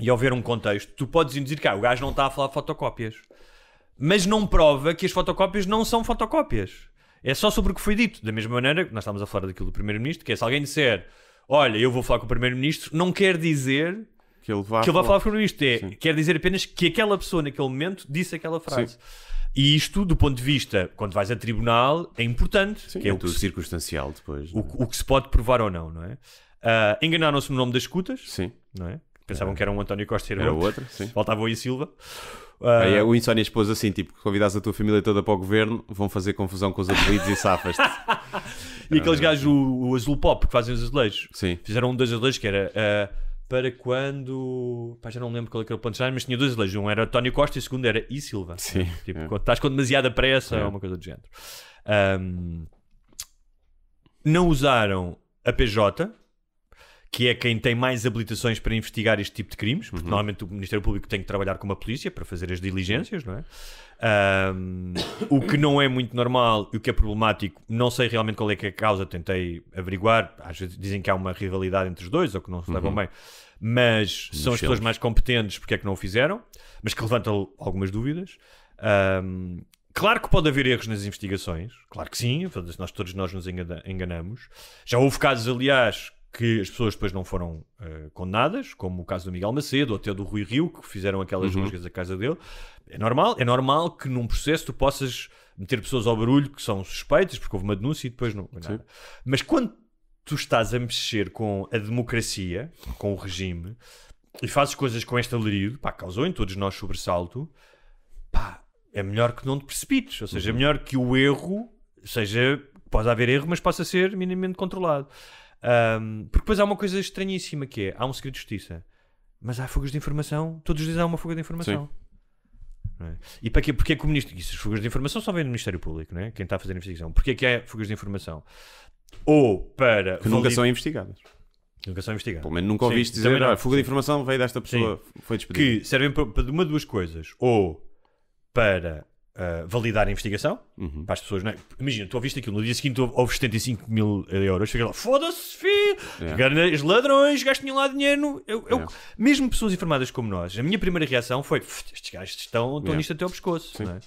e ao ver um contexto, tu podes dizer que ah, o gajo não está a falar fotocópias, mas não prova que as fotocópias não são fotocópias. É só sobre o que foi dito. Da mesma maneira, nós estamos a falar daquilo do Primeiro-Ministro, que é se alguém disser, olha, eu vou falar com o Primeiro-Ministro, não quer dizer que ele vai falar, falar com o Primeiro-Ministro. É, quer dizer apenas que aquela pessoa, naquele momento, disse aquela frase. Sim. E isto, do ponto de vista, quando vais a tribunal, é importante. Sim, que é, é o tudo se, circunstancial depois. O, é? o, que se pode provar ou não, não é? Uh, Enganaram-se no nome das escutas. Sim. Não é? Pensavam é. que era um António Costa e era, era outro. outro Faltava o I Silva. Uh... Aí ah, é o Insónia expôs assim, tipo, convidas a tua família toda para o governo, vão fazer confusão com os apelidos e safas-te. [laughs] e aqueles gajos, o, o, Azul Pop, que fazem os azulejos. Sim. Fizeram um dos azulejos que era... Uh, para quando. Pá, já não lembro qual é era o punchline, mas tinha dois leis. Um era António Costa e o segundo era I Silva. Sim. Né? Tipo, é. estás com demasiada pressa é. ou uma coisa do género. Um, não usaram a PJ, que é quem tem mais habilitações para investigar este tipo de crimes, porque uhum. normalmente o Ministério Público tem que trabalhar com a polícia para fazer as diligências, não é? Um, [coughs] o que não é muito normal e o que é problemático, não sei realmente qual é, é a causa, tentei averiguar. Às vezes dizem que há uma rivalidade entre os dois ou que não se levam uhum. bem, mas Nos são as pessoas mais competentes porque é que não o fizeram, mas que levantam algumas dúvidas. Um, Claro que pode haver erros nas investigações, claro que sim, nós, todos nós nos enganamos. Já houve casos, aliás, que as pessoas depois não foram uh, condenadas, como o caso do Miguel Macedo ou até do Rui Rio, que fizeram aquelas uhum. músicas da casa dele. É normal, é normal que num processo tu possas meter pessoas ao barulho que são suspeitas, porque houve uma denúncia e depois não. Nada. Mas quando tu estás a mexer com a democracia, com o regime, e fazes coisas com este lerido, pá, causou em todos nós sobressalto, pá, é melhor que não te precipites. Ou seja, é uhum. é melhor que o erro seja. Pode haver erro, mas possa ser minimamente controlado. Um, porque depois há uma coisa estranhíssima que é: há um segredo de justiça, mas há fugas de informação, todos os dias há uma fuga de informação. É? E para quê? Porque é que o ministro. Isso, as fugas de informação só vêm do Ministério Público, não é? quem está a fazer a investigação. Porquê é que há fugas de informação? Ou para. Que nunca valid... são investigadas. Nunca são investigadas. Pelo menos nunca ouviste dizer. Ah, fuga de informação veio desta pessoa, Sim. foi despedida. Que servem para, para uma de duas coisas. Ou para uh, validar a investigação uhum. para as pessoas. É? Imagina, tu ouviste aquilo, no dia seguinte houve 75 mil euros, fica lá, foda-se, filho, yeah. Os ladrões, gastem lá dinheiro. Eu, eu Mesmo pessoas informadas como nós, a minha primeira reação foi: estes gajos estão, estão yeah. nisto até ao pescoço. É?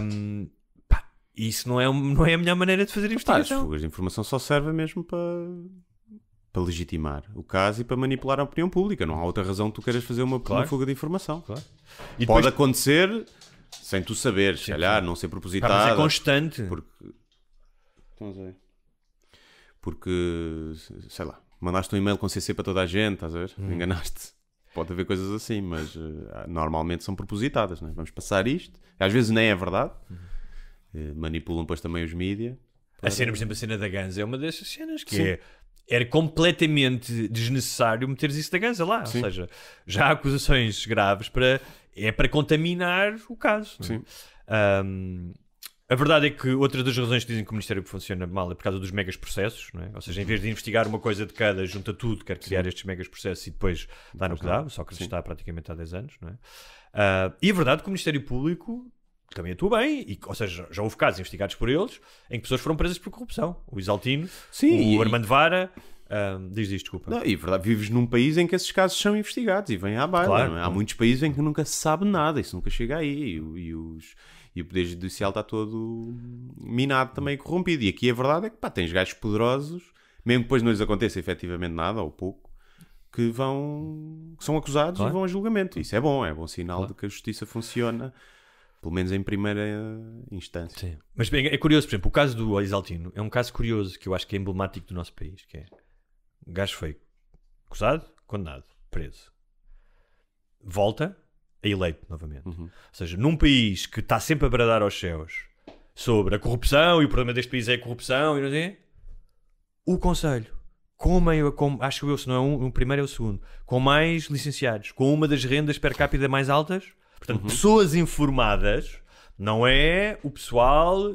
Um, pá, isso não é, não é a melhor maneira de fazer investigação. Tá, as fugas de informação só servem mesmo para para legitimar o caso e para manipular a opinião pública. Não há outra razão que tu queiras fazer uma, claro. uma fuga de informação. Claro. Pode depois... acontecer sem tu saber, se calhar, não ser propositado. Mas é constante. Porque... Estás a ver? Porque, sei lá, mandaste um e-mail com CC para toda a gente, estás a ver? Hum. Enganaste. Pode haver coisas assim, mas uh, normalmente são propositadas, é? Vamos passar isto. Às vezes nem é verdade. Uh, manipulam depois também os mídias. Para... A cena, por exemplo, a cena da Gans é uma dessas cenas que Sim. é era completamente desnecessário meteres isso da ganza lá. Sim. Ou seja, já há acusações graves para é para contaminar o caso. É? Sim. Um, a verdade é que outra das razões que dizem que o Ministério funciona mal é por causa dos megas processos, é? ou seja, em vez de investigar uma coisa de cada, junta tudo, quer criar Sim. estes megas processos e depois dá no que dá. só que já está praticamente há 10 anos. não É? Uh, e a é verdade é que o Ministério Público também atua bem, e, ou seja, já houve casos investigados por eles em que pessoas foram presas por corrupção. O Isaltino, Sim, o e... Armando Vara, um, diz, diz, desculpa. Não, e é verdade, vives num país em que esses casos são investigados e vêm à baila. Claro. É? Há muitos países em que nunca se sabe nada, isso nunca chega aí. E, e, os, e o poder judicial está todo minado também, corrompido. E aqui a verdade é que pá, tens gajos poderosos, mesmo que depois não lhes aconteça efetivamente nada, ou pouco, que vão que são acusados claro. e vão a julgamento. Isso é bom, é bom sinal claro. de que a justiça funciona pelo menos em primeira instância. Sim. Mas bem, é curioso, por exemplo, o caso do Exaltino é um caso curioso que eu acho que é emblemático do nosso país, que é o gajo foi acusado, condenado, preso. Volta a eleito novamente. Uhum. Ou seja, num país que está sempre a bradar aos céus sobre a corrupção e o problema deste país é a corrupção e não sei, o Conselho, com meio, com, acho eu, se não é um, o primeiro é o segundo, com mais licenciados, com uma das rendas per capita mais altas, portanto, uhum. pessoas informadas não é o pessoal,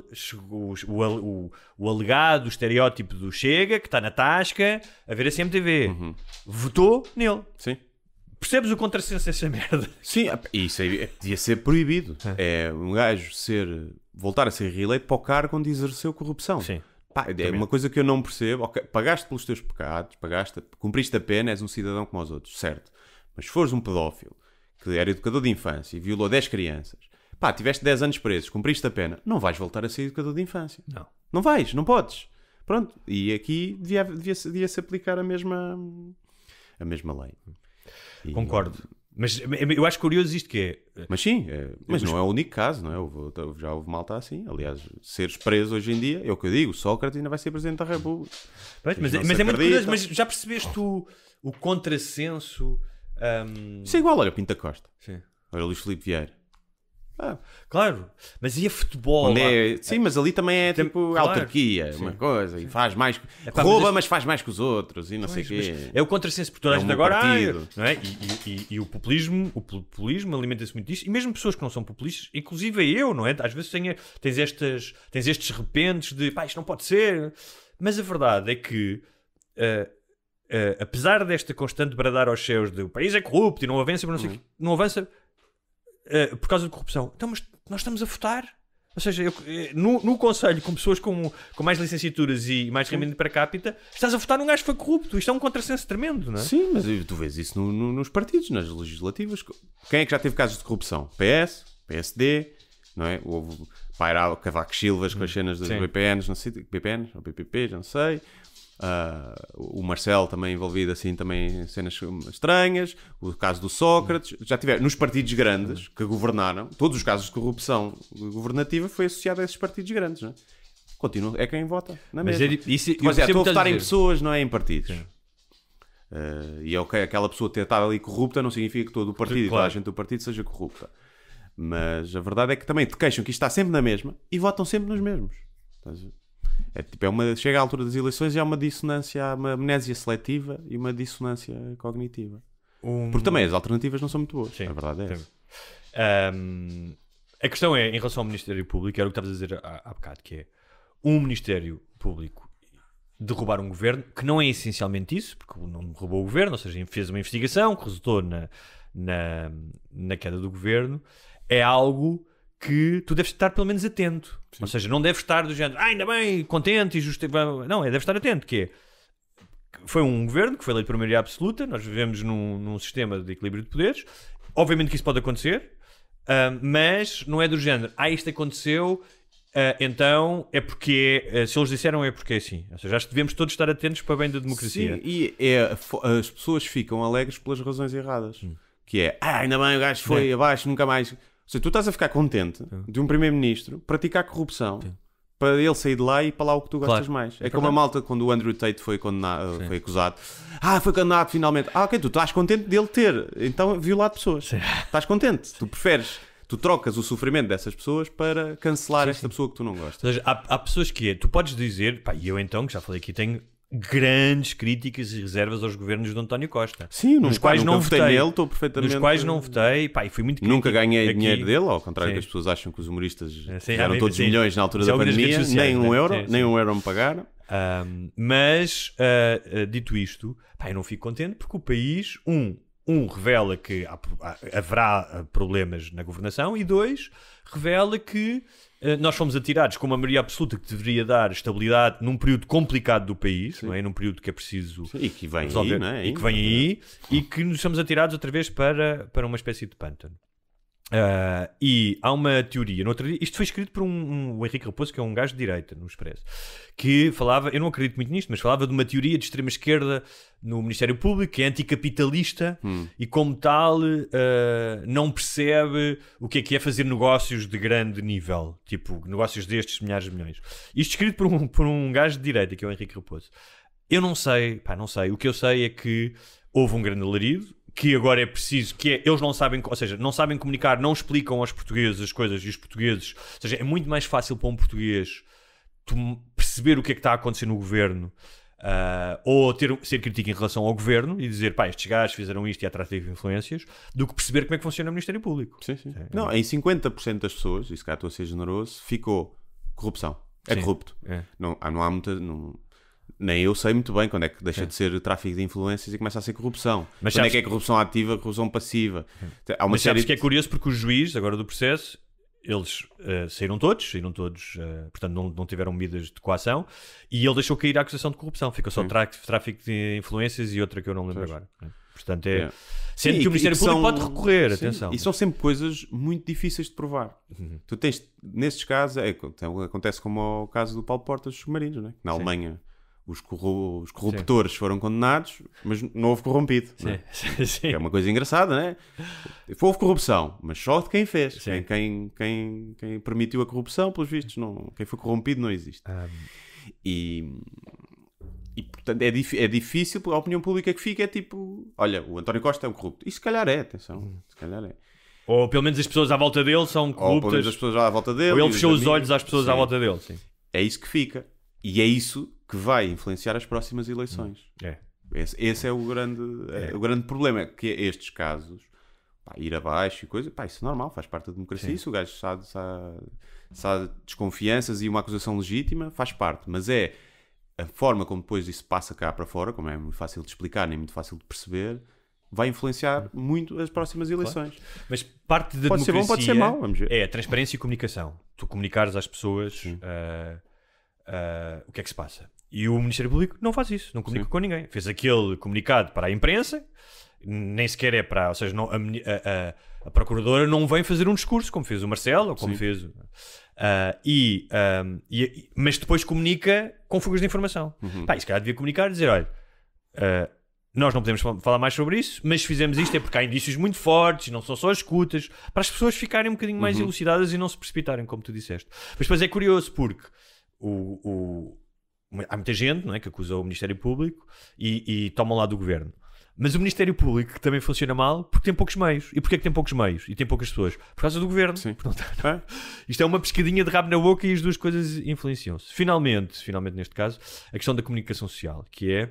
o, o, o alegado o estereótipo do Chega, que está na tasca, a ver a CMTV. Uhum. Votou nele. Sim. Percebes o contrassenso dessa merda? Sim, ah, isso é, é, aí ser proibido. É. é um gajo ser, voltar a ser reeleito para o cargo onde exerceu corrupção. Sim. Pá, é uma coisa que eu não percebo. Okay, pagaste pelos teus pecados, pagaste, cumpriste a pena, és um cidadão como os outros, certo. Mas se fores um pedófilo que era educador de infância e violou 10 crianças pá, tiveste 10 anos presos, cumpriste a pena, não vais voltar a ser educador de infância. Não. Não vais, não podes. Pronto, e aqui devia, devia, devia se aplicar a mesma, a mesma lei. E... Concordo. Mas eu acho curioso isto que é. Mas sim, é, mas não é o único caso, não é? Houve, já houve malta assim. Aliás, seres preso hoje em dia, é o que eu digo, Sócrates ainda vai ser presidente da República. Pois, mas, mas é muito curioso, mas já percebeste o, o contrassenso. Um... Isso é igual, olha, Pinta Costa. Sim. Olha, Luís Felipe Vieira. Ah, claro, mas e a futebol? É, ah, sim, mas ali também é tipo claro, autarquia, sim. uma coisa, e faz mais, rouba, mas, mas, faz mais que os outros, e não pois, sei o quê. É o contrassenso por toda a gente agora, partido. não é? E, e, e, o populismo, o populismo alimenta-se muito disso, e mesmo pessoas que não são populistas, inclusive eu, não é? Às vezes tenho, tens, estas, tens estes repentes de pá, isto não pode ser, mas a verdade é que. Uh, Uh, apesar desta constante bradar aos céus de o país é corrupto e não avança, não, sei uhum. que, não avança, eh, por causa de corrupção. Então, mas nós estamos a votar. Ou seja, eu, eh, no, no Conselho, com pessoas com, com mais licenciaturas e mais rendimento per capita, estás a votar num gajo que foi corrupto. Isto é um contrassenso tremendo, não é? Sim, mas tu vês isso no, no, nos partidos, nas legislativas. Quem é que já teve casos de corrupção? PS, PSD, não é? Houve pairava Cavaco Silvas com as hum, cenas dos PPNs BPNs, não sei, BPNs ou PPP, não sei. Uh, o Marcel também envolvido assim também cenas estranhas, o caso do Sócrates, já tiver nos partidos grandes que governaram, todos os casos de corrupção governativa foi associado a esses partidos grandes, é? Continua, é quem vota, na mesma. É mas é isso, mas, é, estou a votar em pessoas, não é em partidos. Uh, e ok, aquela pessoa ter estado ali corrupta não significa que todo o partido claro. e toda a gente do partido seja corrupta. Mas a verdade é que também te queixam que isto está sempre na mesma e votam sempre nos mesmos. Estás a ver? É, tipo, é uma, chega à altura das eleições e há uma dissonância, há uma amnésia seletiva e uma dissonância cognitiva. Um... Porque também as alternativas não são muito boas, Sim, a verdade é essa. Um, a questão é, em relação ao Ministério Público, era o que estavas a dizer há, há bocado, que é um Ministério Público derrubar um governo, que não é essencialmente isso, porque não derrubou o governo, ou seja, fez uma investigação que resultou na, na, na queda do governo, é algo que tu deves estar pelo menos atento. Sim. Ou seja, não deves estar do género, ah, ainda bem, contente e justo. Não, é, deves estar atento, que é. Foi um governo que foi eleito por maioria absoluta, nós vivemos num, num sistema de equilíbrio de poderes. Obviamente que isso pode acontecer, uh, mas não é do género, ah, isto aconteceu, Uh, então é porque uh, se eles disseram é porque é assim. Ou seja, acho que devemos todos estar atentos para bem da democracia. Sim, e é, as pessoas ficam alegres pelas razões erradas. Hum. Que é, ah, ainda bem, o gajo foi né? abaixo, nunca mais seja, tu estás a ficar contente de um primeiro-ministro praticar corrupção Sim. para ele sair de lá e para lá o que tu gostas claro. mais. É, é como a malta quando o Andrew Tate foi, condenado, eh, foi acusado. Ah, foi condenado finalmente. Ah, ok, tu estás contente dele ter, então, violado pessoas. Sim. Estás contente. Tu preferes tu trocas o sofrimento dessas pessoas para cancelar sim, sim. esta pessoa que tu não gostas. Ou seja, há, há pessoas que é, tu podes dizer, pá, e eu então, que já falei aqui, tenho grandes críticas e reservas aos governos de António Costa. Sim, nos quais não votei, votei nele, estou perfeitamente. Nos quais não votei, pá, e fui muito Nunca ganhei aqui. dinheiro dele, ao contrário sim. que as pessoas acham que os humoristas sim, eram todos sim. milhões na altura é da pandemia, sociais, nem né? um euro, nem um euro me pagaram. Um, mas, uh, dito isto, pá, eu não fico contente porque o país, um, um, revela que há, haverá eh, problemas na governação e, dois, revela que eh, nós fomos atirados com uma maioria absoluta que deveria dar estabilidade num período complicado do país, não é? num período que é preciso Sim, e que vem resolver, aí, é? e que vem aí, e que nos somos atirados outra vez para, para uma espécie de pântano. Uh, e há uma teoria, no dia, isto foi escrito por um, um, o Henrique Raposo, que é um gajo de direita, no Expresso, que falava, eu não acredito muito nisto, mas falava de uma teoria de extrema esquerda no Ministério Público, que é anticapitalista hum. e, como tal, uh, não percebe o que é que é fazer negócios de grande nível, tipo negócios destes milhares de milhões. Isto escrito por um, por um gajo de direita, que é o Henrique Raposo. Eu não sei, pá, não sei. O que eu sei é que houve um grande alarido, que agora é preciso, que é, eles não sabem, ou seja, não sabem comunicar, não explicam aos portugueses as coisas e os portugueses, ou seja, é muito mais fácil para um português perceber o que é que está a acontecer no governo uh, ou ter, ser crítico em relação ao governo e dizer, pá, estes gajos fizeram isto e há influências, do que perceber como é que funciona o Ministério Público. Sim, sim. É, não, em 50% das pessoas, isso cá estou a ser generoso, ficou corrupção. É sim, corrupto. É. Não, ah, não há muita. Não, nem eu sei muito bem quando é que deixa é. de ser tráfico de influências e começa a ser corrupção. Mas quando é que é corrupção ativa, corrupção passiva? É. Há uma Mas série sabes de... que é curioso porque o juiz, agora do processo, eles uh, saíram todos, saíram todos, uh, portanto não, não, tiveram medidas de coação e ele deixou cair a acusação de corrupção. Ficou só tráfico de influências e outra que eu não lembro agora. É. Portanto, é. Yeah. É. Sendo Sim, que o Ministério Público são... pode recorrer, Sim. atenção. E são sempre coisas muito difíceis de provar. Uhum. Tu tens, nesses casos, é, acontece como o caso do Paulo Portas dos submarinos, né? na Sim. Alemanha os, corru os corruptores sim. foram condenados, mas não houve corrompido. É? Sim. Né? [laughs] Sim, é uma coisa engraçada, né? Houve corrupção, mas só de quem fez. Quem, quem, quem, quem, permitiu a corrupção, pelos vistos, não, quem foi corrompido não existe. Um... Ah. E, e, portanto, é, dif é difícil, a opinião pública que fica é tipo: olha, o António Costa é um corrupto. E se calhar é, atenção, uhum. se calhar é. Ou pelo menos as pessoas à volta dele são corruptas. Ou pelo menos as pessoas à volta dele. Ou ele fechou os, olhos às pessoas à volta dele. É isso que fica. E é isso que vai influenciar as próximas eleições. É. Esse, esse é, o grande, é. é. o grande problema, é que estes casos, pá, ir abaixo e coisa, pá, isso é normal, faz parte da democracia, isso o gajo sabe, sabe, sabe desconfianças e uma acusação legítima, faz parte, mas é a forma como depois isso passa cá para fora, como é muito fácil de explicar, nem muito fácil de perceber, vai influenciar muito as próximas eleições. Claro. Mas parte da pode democracia ser bom, pode ser mau, vamos ver. é a transparência e comunicação. Tu comunicares às pessoas uh, uh, o que é que se passa. E o Ministério Público não faz isso, não comunica Sim. com ninguém. Fez aquele comunicado para a imprensa, nem sequer é para. Ou seja, não, a, a, a, Procuradora não vem fazer um discurso, como fez o Marcelo, ou como Sim. fez. Uh, e, ah, e, mas depois comunica com fugas de informação. Uhum. Pá, e se calhar devia comunicar e dizer: olha, uh, nós não podemos falar mais sobre isso, mas fizemos isto é porque há indícios muito fortes, não são só escutas, para as pessoas ficarem um bocadinho mais uhum. elucidadas e não se precipitarem, como tu disseste. Mas depois é curioso porque o, o há muita gente não é, que acusa o Ministério Público e, e toma lá do governo. Mas o Ministério Público também funciona mal porque tem poucos meios. E porquê é que tem poucos meios? E tem poucas pessoas? Por causa do governo. Sim. não é? Isto é uma pescadinha de rabo na boca e as duas coisas influenciam-se. Finalmente, finalmente neste caso, a questão da comunicação social, que é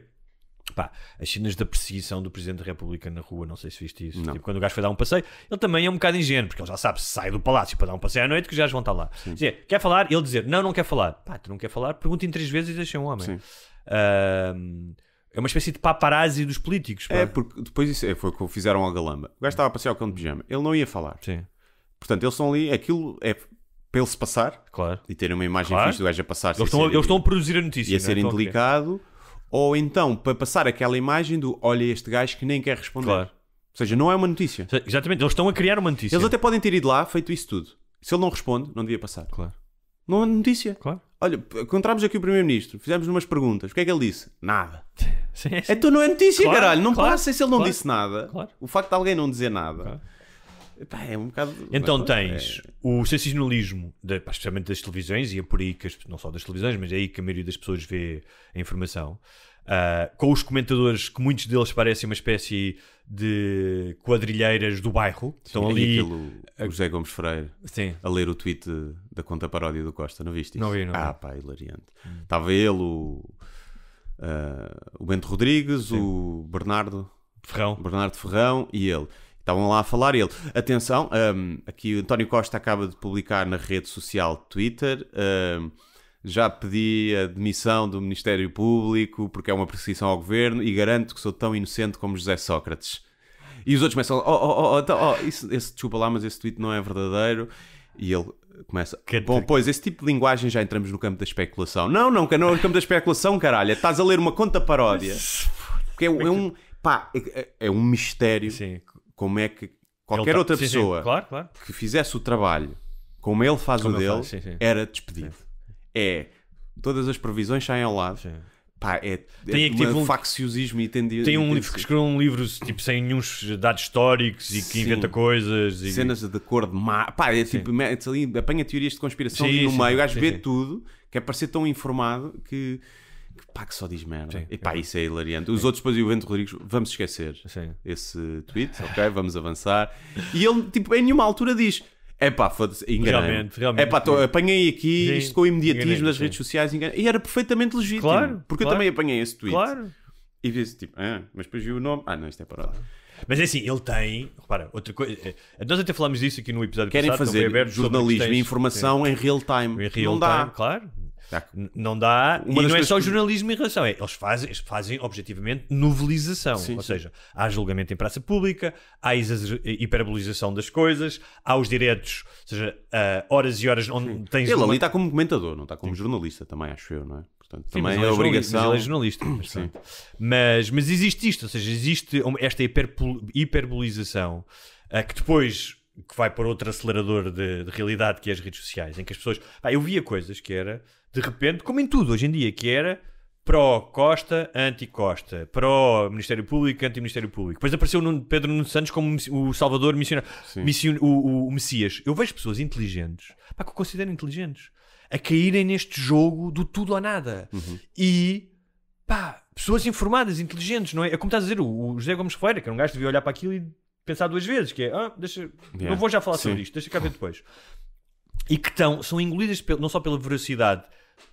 Pá, as cenas da perseguição do Presidente da República na rua, não sei se viste isso. Tipo, quando o gajo foi dar um passeio, ele também é um bocado ingênuo, porque ele já sabe, se sai do palácio para dar um passeio à noite, que já vão estar lá. Dizer, quer falar? Ele dizer, não, não quer falar. Pá, tu não quer falar? Perguntem três vezes e deixem um homem. Uh, é uma espécie de paparazzi dos políticos. Pá. É, porque depois isso é, foi o que fizeram ao Galamba. O gajo estava a passear o cão de pijama, ele não ia falar. Sim. Portanto, eles estão ali, aquilo é para ele se passar claro. e ter uma imagem claro. fixe do gajo a passar. Eles, estão, ser, eles estão a produzir a notícia. É? E a ser indelicado ou então para passar aquela imagem do olha este gajo que nem quer responder. Claro. Ou seja, não é uma notícia. Exatamente, eles estão a criar uma notícia. Eles até podem ter ido lá, feito isso tudo. Se ele não responde, não devia passar. Claro. Não é notícia. Claro. Olha, encontramos aqui o Primeiro-Ministro, fizemos umas perguntas. O que é que ele disse? Nada. [laughs] Sim, sim. Então não é notícia, claro, caralho. Não claro, passa se ele não claro, disse nada. Claro. O facto de alguém não dizer nada é um bocado. Então tens é... o sensacionalismo, de, pá, especialmente das televisões, e é por aí que, as, não só das televisões, mas é aí que a maioria das pessoas vê a informação. Uh, com os comentadores que muitos deles parecem uma espécie de quadrilheiras do bairro. Sim, Estão ali. Aquilo, a... José Gomes Freire Sim. a ler o tweet da conta paródia do Costa, não viste isso? Não vi, não. Ah, pá, hilariante. Hum. Estava ele, o, uh, o Bento Rodrigues, Sim. o Bernardo Ferrão. Bernardo Ferrão e ele. Estavam lá a falar ele. Atenção, um, aqui o António Costa acaba de publicar na rede social Twitter. Um, já pedi a demissão do Ministério Público porque é uma perseguição ao governo e garanto que sou tão inocente como José Sócrates. E os outros começam, oh, oh, oh, oh então, oh isso, esse, desculpa lá, mas esse tweet não é verdadeiro. E ele começa, que... bom, pois, esse tipo de linguagem já entramos no campo da especulação. Não, não, não é no campo da especulação, caralho, é estás a ler uma conta paródia. [laughs] Porque é, é um, pá, é, é, é um mistério. Sim, como é que qualquer tá, outra sim, pessoa sim, claro, claro. que fizesse o trabalho como ele faz como o dele, sim, era despedido. É, todas as previsões saem ao lado. Pá, é, é tem é aqui, tipo, um facciosismo e tem Tem um livro que escreveu um livro tipo, sem nenhum dados históricos e que sim. inventa coisas. E... Cenas de cor de má. Pá, é tipo, ali, apanha teorias de conspiração sim, no meio, o gajo vê tudo, que é para ser tão informado que pá, que só diz merda. Sim, e é pá, é. isso é hilariante. Os Sim. outros, depois, e o vento Rodrigues, vamos esquecer Sim. esse tweet, ok? [laughs] Vamos avançar. E ele, tipo, em nenhuma altura diz. É pá, foda-se, Realmente, realmente. É pá, tô, apanhei aqui sim, isto com o imediatismo das redes sociais enganei. e era perfeitamente legítimo. Claro. Porque claro, eu também apanhei esse tweet. Claro. E disse tipo, ah, mas depois vi o nome. Ah, não, isto é parado. Mas é assim, ele tem. Repara, outra coisa. Eh, eh, nós até falámos disso aqui no episódio Querem passado. Querem fazer jornalismo e informação sim. em real time. Em real não time, dá. claro. Não dá, Uma e não é só que... jornalismo em relação, é, eles fazem, eles fazem objetivamente novelização, sim, ou sim. seja, há julgamento em praça pública, há eh, hiperbolização das coisas, há os direitos ou seja, uh, horas e horas onde sim. tens. Ele uma... ali está como comentador, não está como jornalista também, acho eu, não é? Portanto, também é, é obrigação. Mas ele é jornalista, mas, mas, mas, existe isto, ou seja, existe esta hiperbolização uh, que depois que vai para outro acelerador de, de, realidade que é as redes sociais, em que as pessoas. Pá, eu via coisas que era, de repente, como em tudo hoje em dia, que era pró-Costa, anti-Costa, pró-Ministério Público, anti-Ministério Público. Depois apareceu Pedro Nuno Santos como o Salvador missionário, mission, o, o, Messias. Eu vejo pessoas inteligentes, pá, que eu considero inteligentes, a caírem neste jogo do tudo ou nada. Uhum. E, pá, pessoas informadas, inteligentes, não é? É como estás a dizer, o, o José Gomes Ferreira, que era um gajo que devia olhar para aquilo e pensar duas vezes, que é, ah, deixa, yeah. não vou já falar Sim. sobre isto, deixa cá ver depois. E que tão, são engolidas não só pela veracidade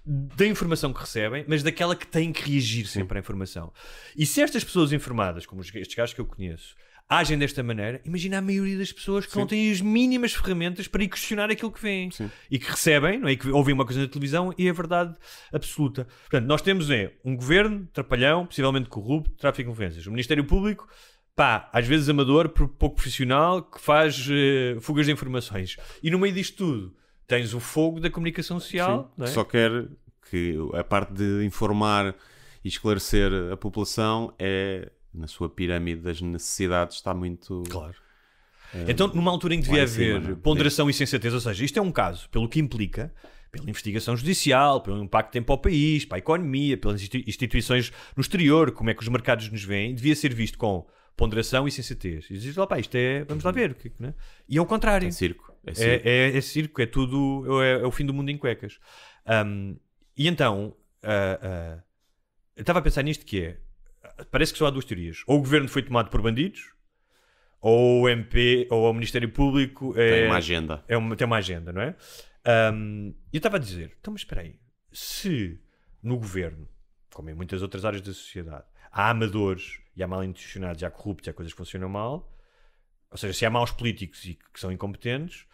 da informação que recebem, mas daquela que têm que reagir sempre Sim. à informação. E se estas pessoas informadas, como estes gajos que eu conheço, agem desta maneira, imagina a maioria das pessoas que Sim. não têm as mínimas ferramentas para ir questionar aquilo que vêem Sim. e que recebem, não é? E que ouvem uma coisa na televisão e é verdade absoluta. Portanto, nós temos é, um governo trapalhão, possivelmente corrupto, tráfico de influências, o Ministério Público pá, às vezes amador, pouco profissional, que faz uh, fugas de informações. E no meio disto tudo, tens o fogo da comunicação social. Sim, é? que Só quer que a parte de informar e esclarecer a população é, na sua pirâmide das necessidades, está muito... Claro. Eh, então, numa altura em que devia haver cima, é? ponderação é. e sensatez, ou seja, isto é um caso, pelo que implica, pela investigação judicial, pelo impacto que tem para o país, para a economia, pelas instituições no exterior, como é que os mercados nos veem, devia ser visto com ponderação e sensatez. E diz lá, pá, isto é, vamos lá ver. É né? E é o contrário. É circo. É, é circo, é, é, é circo, é tudo, é, é, o fim do mundo em cuecas. Um, e então, uh, uh, eu estava a pensar nisto que é, parece que só há duas teorias. Ou o governo foi tomado por bandidos, ou o MP, ou o Ministério Público... tem uma agenda. É uma, tem uma agenda, não é? Um, eu estava a dizer, então mas espera aí, se no governo, como em muitas outras áreas da sociedade, há amadores e há mal intencionados, há corruptos, há coisas que funcionam mal. Ou seja, se há maus políticos e que são incompetentes,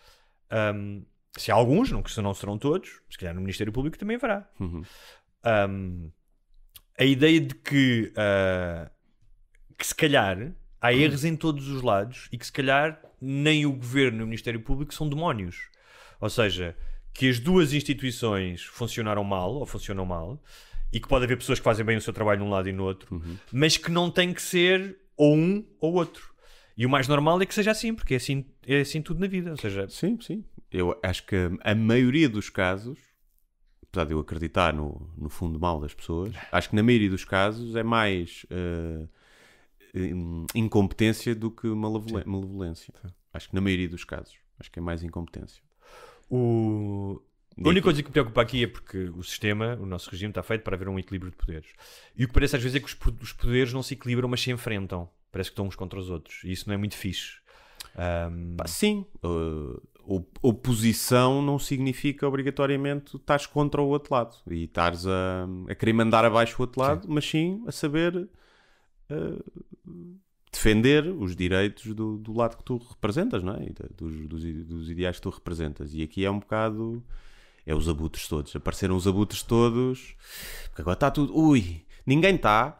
um, se há alguns, não, que não serão todos, se calhar no Ministério Público também haverá. Uhum. Um, a ideia de que, uh, que se calhar há uhum. erros em todos os lados e que se calhar nem o governo e o Ministério Público são demónios. Ou seja, que as duas instituições funcionaram mal ou funcionam mal e que pode haver pessoas que fazem bem o seu trabalho num lado e no outro, uhum. mas que não tem que ser ou um ou outro. E o mais normal é que seja assim, porque é assim, é assim tudo na vida. Ou seja... Sim, sim. Eu acho que a maioria dos casos, apesar de eu acreditar no, no fundo mal das pessoas, acho que na maioria dos casos é mais uh, incompetência do que malevolência. Sim. Acho que na maioria dos casos. Acho que é mais incompetência. O... A única coisa que me preocupa aqui é porque o sistema, o nosso regime, está feito para haver um equilíbrio de poderes. E o que parece às vezes é que os poderes não se equilibram, mas se enfrentam. Parece que estão uns contra os outros. E isso não é muito fixe. Um... sim, uh, oposição não significa obrigatoriamente estás contra o outro lado e estás a, a querer mandar abaixo o outro lado, sim. mas sim a saber uh, defender os direitos do, do, lado que tu representas, não é? Dos, dos, dos, ideais que tu representas. E aqui é um bocado é os abutres todos. Apareceram os abutres todos, porque agora está tudo. Ui, ninguém está.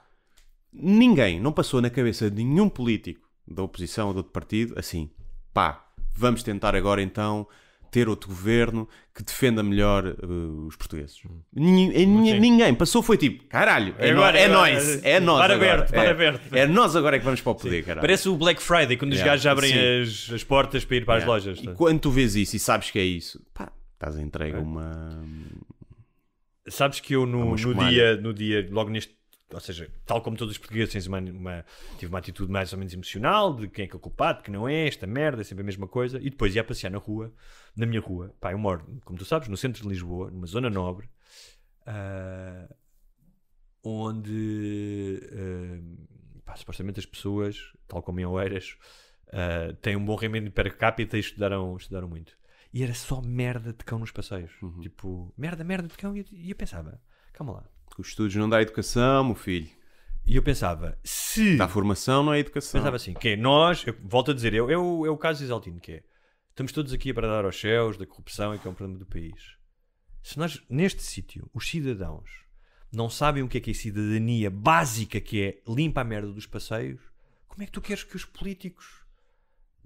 Ninguém, não passou na cabeça de nenhum político da oposição ou de outro partido assim, pá, vamos tentar agora então ter outro governo que defenda melhor uh, os portugueses. Hum. Eh, ninguém passou, foi tipo, caralho, é, agora, é agora, nós, eh, é nós. Para agora. aberto, para é, aberto. É nós agora é que vamos para o poder, caralho. Parece o Black Friday, quando yeah. os gajos abrem as, as, portas para ir para yeah. as lojas. Tá? E quando tu vês isso e sabes que é isso, pá, Estás entregue uma. Sabes que eu no, no dia, no dia, logo neste ou seja, tal como todos os portugueses, uma, uma, tive uma atitude mais ou menos emocional de quem é que é culpado, que não é, esta merda, é sempre a mesma coisa. E depois ia passear na rua, na minha rua. Pá, eu moro, como tu sabes, no centro de Lisboa, numa zona nobre, uh, onde uh, pá, supostamente as pessoas, tal como em Oeiras, uh, têm um bom rendimento per capita e estudaram, estudaram muito e era só merda de cão nos passeios. Uhum. Tipo, merda, merda de cão. E eu, e eu pensava, calma lá. Os estudos não dá educação, meu filho. E eu pensava, se. Dá formação, não é educação. Pensava assim, que é nós, eu, volto a dizer, eu, eu, é o caso exaltino, que é. Estamos todos aqui para dar aos céus da corrupção e que é um problema do país. Se nós, neste sítio, os cidadãos não sabem o que é que é cidadania básica, que é limpa a merda dos passeios, como é que tu queres que os políticos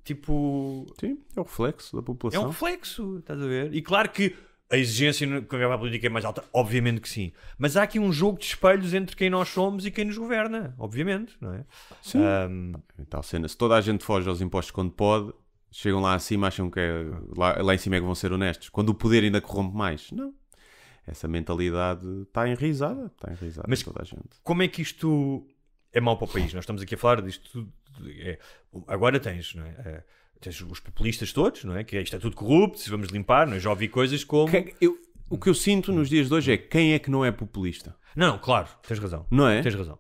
Tipo. Sim, é o reflexo da população. É um reflexo, estás a ver? E claro que a exigência que a política é mais alta, obviamente que sim. Mas há aqui um jogo de espelhos entre quem nós somos e quem nos governa, obviamente, não é? Sim. Um... Então, cena, se toda a gente foge aos impostos quando pode, chegam lá acima, acham que é, lá, lá em cima é que vão ser honestos. Quando o poder ainda corrompe mais. Não. Essa mentalidade está enraizada, está enraizada Mas toda a gente. Como é que isto é mau para o país? Nós estamos aqui a falar disto tudo é, agora tens, não é? é? tens os populistas todos, não é? Que é, isto é tudo corrupto, se vamos limpar, não é? Já ouvi coisas como. eu, o que eu sinto nos dias de hoje é quem é que não é populista? Não, claro, tens razão. Não é? Tens razão.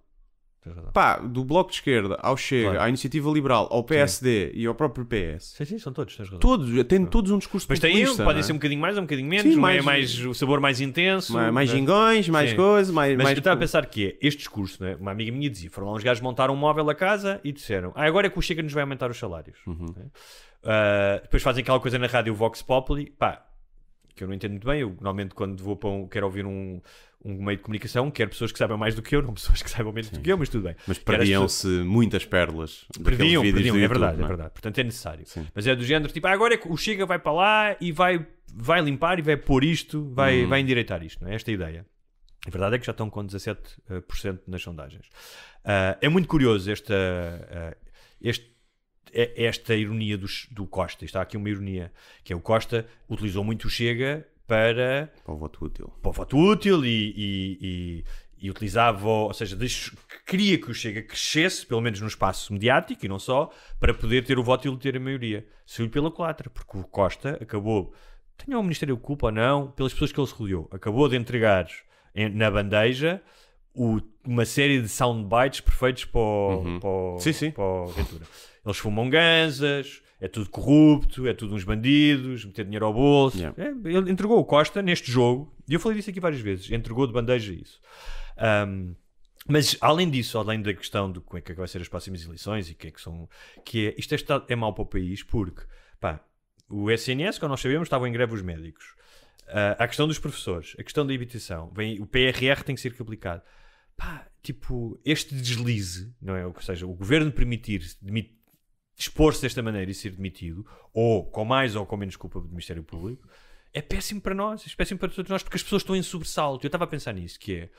Pá, do Bloco de Esquerda ao Chega, claro. à Iniciativa Liberal, ao PSD sim. e ao próprio PS. Sim, sim, são todos, tens razão. Todos, têm todos um discurso Mas tem eu, podem é? ser um bocadinho mais ou um bocadinho menos, sim, é mais, é mais o sabor mais intenso. Mais, mais né? gingões, mais coisas, mais... Mas mais... eu estava a pensar que é, este discurso, né, uma amiga minha dizia, foram lá uns gajos montaram um móvel a casa e disseram, ah, agora é que o Chega nos vai aumentar os salários. Uhum. Uh, depois fazem aquela coisa na rádio Vox Populi, pá, que eu não entendo muito bem, eu normalmente quando vou para um, quero ouvir um um meio de comunicação, quer pessoas que saibam mais do que eu, não pessoas que saibam menos Sim. do que eu, mas tudo bem. Mas perdiam-se pessoas... muitas pérolas. Perdiam, perdiam, é verdade, é? é? verdade. Portanto é necessário. Sim. Mas é do género, tipo, ah, agora é o Chega vai para lá e vai, vai limpar e vai pôr isto, vai, uhum. vai endireitar isto, não é? Esta é ideia. A verdade é que já estão com 17% nas sondagens. Uh, é muito curioso esta, uh, este, é, esta ironia do, do Costa. Está aqui uma ironia, que é o Costa utilizou muito o Chega para. Para o voto útil. Para o voto útil e, e, e, e utilizava, ou seja, queria que o Chega crescesse, pelo menos no espaço mediático e não só, para poder ter o voto e ter a maioria. Saiu pela colatra, porque o Costa acabou, tenha o Ministério de Culpa ou não, pelas pessoas que ele se rodeou, acabou de entregar na bandeja o, uma série de soundbites perfeitos para o, uhum. para, o, sim, sim. para o Ventura. Eles fumam gansas é tudo corrupto, é tudo uns bandidos, meter dinheiro ao bolso. Yeah. É, ele entregou o Costa neste jogo, e eu falei disso aqui várias vezes, entregou de bandeja isso. Um, mas além disso, além da questão de como é que vai ser as próximas eleições e que é que são. Que é, isto é, é mau para o país porque, pá, o SNS, como nós sabemos, estavam em greve os médicos. Uh, a questão dos professores, a questão da habitação, vem, o PRR tem que ser aplicado. Pá, tipo, este deslize, não é? Ou seja, o governo permitir, demitir expor-se desta maneira e ser demitido, ou com mais ou com menos culpa do Ministério Público, é péssimo para nós, é péssimo para todos nós, porque as pessoas estão em sobressalto. Eu estava a pensar nisso, que é,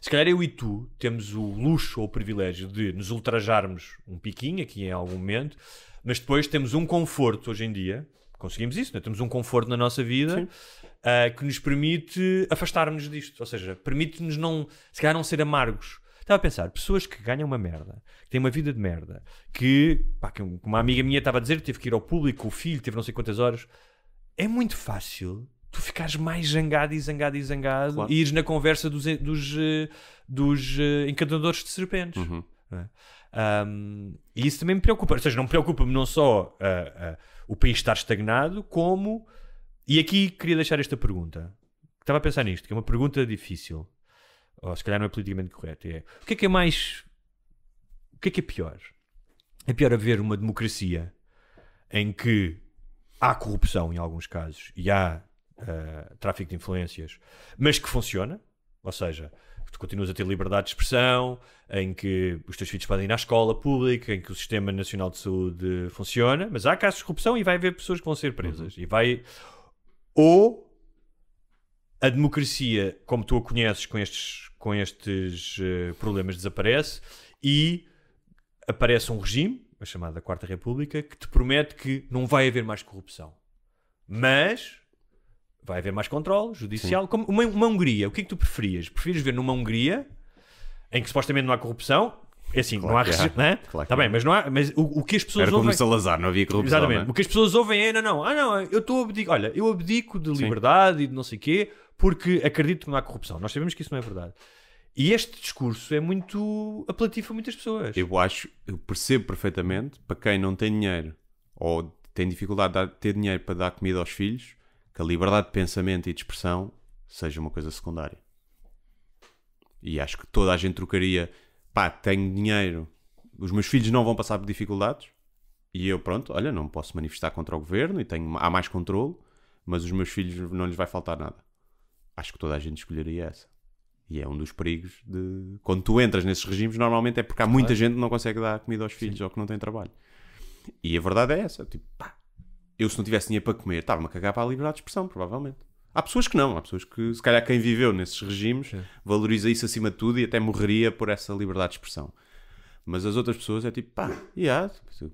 se calhar eu e tu temos o luxo ou o privilégio de nos ultrajarmos um piquinho aqui em algum momento, mas depois temos um conforto hoje em dia, conseguimos isso, né? temos um conforto na nossa vida uh, que nos permite afastarmos disto, ou seja, permite-nos não, se calhar não ser amargos, Estava a pensar, pessoas que ganham uma merda, que têm uma vida de merda, que, pá, que uma amiga minha estava a dizer, teve que ir ao público, o filho teve não sei quantas horas. É muito fácil tu ficares mais zangado e zangado e zangado claro. e ires na conversa dos, eh, dos, eh, dos eh, encantadores de serpentes. Uhum. Um, é? e isso também me preocupa. Ou seja, não preocupa-me não só uh, uh, o país estar estagnado, como. E aqui queria deixar esta pergunta. Estava a pensar nisto, que é uma pergunta difícil ou se calhar não é politicamente correto, é o que é que é mais. O que é que é pior? É pior haver uma democracia em que há corrupção em alguns casos e há uh, tráfico de influências, mas que funciona, ou seja, tu continuas a ter liberdade de expressão, em que os teus filhos podem ir à escola pública, em que o Sistema Nacional de Saúde funciona, mas há casos de corrupção e vai haver pessoas que vão ser presas. Uhum. E vai. Ou a democracia, como tu a conheces com estes com estes uh, problemas desaparece e aparece um regime, a chamada Quarta República, que te promete que não vai haver mais corrupção. Mas vai haver mais controle judicial. Sim. Como uma, uma, Hungria, o que é que tu preferias? Preferias ver numa Hungria em que supostamente não há corrupção? É assim, claro não há. É. Né? Claro tá bem, é. mas, não há, mas o, o que as pessoas Era ouvem. Era como Salazar, não havia corrupção. Exatamente. É? O que as pessoas ouvem é: não, não, ah, não, eu estou a abdico. Olha, eu abdico de liberdade Sim. e de não sei o quê porque acredito que não há corrupção. Nós sabemos que isso não é verdade. E este discurso é muito apelativo a muitas pessoas. Eu acho, eu percebo perfeitamente, para quem não tem dinheiro ou tem dificuldade de ter dinheiro para dar comida aos filhos, que a liberdade de pensamento e de expressão seja uma coisa secundária. E acho que toda a gente trocaria, pá, tenho dinheiro, os meus filhos não vão passar por dificuldades, e eu, pronto, olha, não posso manifestar contra o governo e tenho, há mais controle, mas os meus filhos não lhes vai faltar nada acho que toda a gente escolheria essa. E é um dos perigos de. Quando tu entras nesses regimes, normalmente é porque há muita gente que não consegue dar comida aos filhos Sim. ou que não tem trabalho. E a verdade é essa. Tipo, pá, eu se não tivesse dinheiro para comer, estava-me a cagar para a liberdade de expressão, provavelmente. Há pessoas que não, há pessoas que, se calhar, quem viveu nesses regimes Sim. valoriza isso acima de tudo e até morreria por essa liberdade de expressão. Mas as outras pessoas é tipo, pá, e yeah. As tipo,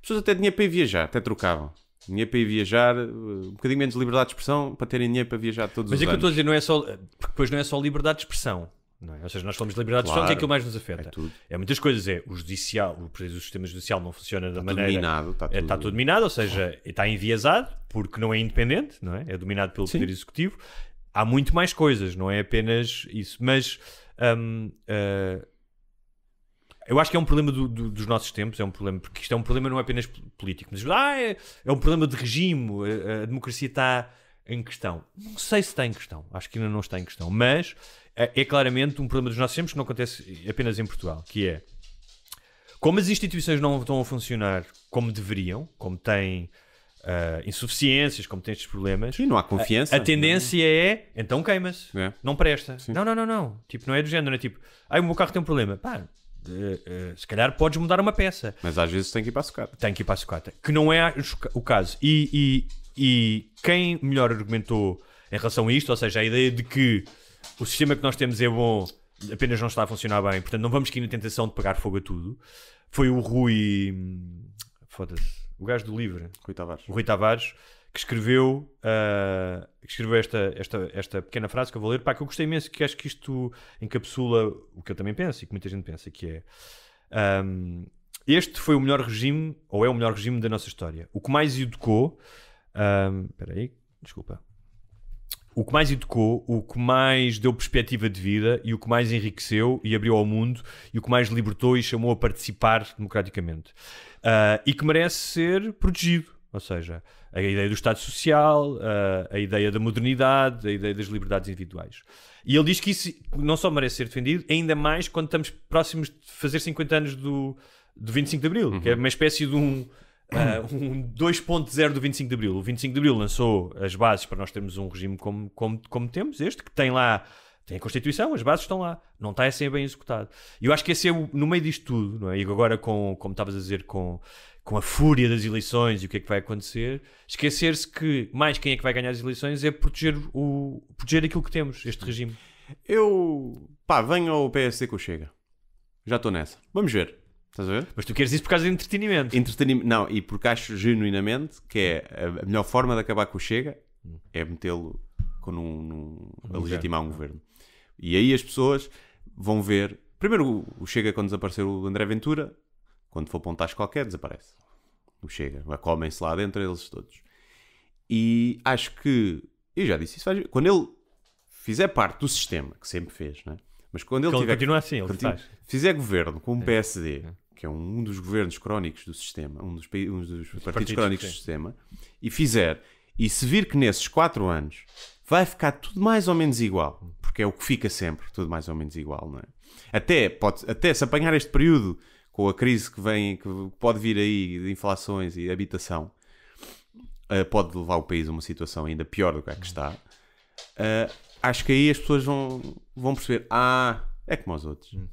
pessoas até tinham para ir viajar, até trocavam. Dinheiro para ir viajar, eh, um bocadinho menos liberdade de expressão para terem dinheiro para viajar todos Mas os é anos. Mas é que eu estou a dizer, não é só, eh, porque depois não é só liberdade de expressão. É? Ou seja, nós falamos de liberdade claro, de expressão, que é aquilo mais nos afeta. É, é, muitas coisas, é o judicial, o, sistema judicial não funciona está da maneira. dominado está, tudo... Eh, está tudo dominado, ou seja, está enviesado porque não é independente, não é? É dominado pelo Sim. poder executivo. Há muito mais coisas, não é apenas isso. Mas uh, eu acho que é um problema do, do, dos nossos tempos, é um problema, porque isto é um problema não é apenas político, mas ah, é, é, um problema de regime, a, a democracia está em questão. Não sei se está em questão, acho que ainda não está em questão, mas é, é claramente um problema dos nossos tempos que não acontece apenas em Portugal, que é como as instituições não estão a funcionar como deveriam, como têm uh, insuficiências, como têm estes problemas. E não há confiança. A, a tendência é, então queima-se, é. não presta. Sim. Não, não, não, não. Tipo, não é do género, é tipo, ai, o meu carro tem um problema. Pá, eh, se calhar podes mudar uma peça. Mas às vezes tem que ir para a sucata. Tem que ir para a sucata. Que não é o caso. E, e, e quem melhor argumentou em relação a isto, ou seja, a ideia de que o sistema que nós temos é bom, apenas não está a funcionar bem, portanto não vamos cair na tentação de pegar fogo a tudo, foi o Rui. Hum, foda-se. O gajo do Livre. Rui Tavares. O Rui Tavares que escreveu, uh, que escreveu esta, esta, esta pequena frase que eu vou ler, pá, que eu gostei imenso, que acho que isto encapsula o que eu também penso e que muita gente pensa, que é um, este foi o melhor regime, ou é o melhor regime da nossa história. O que mais educou, um, aí desculpa, o que mais educou, o que mais deu perspectiva de vida e o que mais enriqueceu e abriu ao mundo e o que mais libertou e chamou a participar democraticamente. Uh, e que merece ser protegido. Ou seja, a ideia do Estado Social, a, a ideia da modernidade, a ideia das liberdades individuais. E ele diz que isso não só merece ser defendido, ainda mais quando estamos próximos de fazer 50 anos do, do 25 de Abril, uhum. que é uhum. uma espécie de um, uh, [coughs] um 2.0 do 25 de Abril. O 25 de Abril lançou as bases para nós termos um regime como, como, como temos este, que tem lá tem a Constituição, as bases estão lá, não está a assim ser bem executado. E eu acho que esse é, o, no meio disto tudo, não é? e agora com, como estavas a dizer, com com a fúria das eleições e o que é que vai acontecer, esquecer-se que mais quem é que vai ganhar as eleições é proteger, o, proteger aquilo que temos, este regime. Eu, pá, venho ao PSC que eu chega. Já estou nessa. Vamos ver. Estás a ver? Mas tu queres isso por causa de entretenimento. Entretenimento, não, e porque acho genuinamente que é a melhor forma de acabar com o Chega é metê-lo num, num, a legitimar um governo. E aí as pessoas vão ver. Primeiro o Chega, quando desapareceu o André Ventura, quando for pontar qualquer, desaparece. não Chega. Comem-se lá dentro eles todos. E acho que. Eu já disse isso. Faz, quando ele fizer parte do sistema, que sempre fez, não é? Mas quando ele, ele tiver, continua assim, ele faz. fizer governo com o PSD, é. que é um dos governos crónicos do sistema, um dos, um dos partidos, partidos, crónicos do sistema, e fizer, e se vir que nesses quatro anos vai ficar tudo mais ou menos igual, porque é o que fica sempre, tudo mais ou menos igual, não é? Até, pode, até se apanhar este período com a crise que vem, que pode vir aí de inflações e habitação, uh, pode levar o país a uma situação ainda pior do que é que está. Uh, acho que aí as pessoas vão, vão perceber: ah, é como os outros. Hum.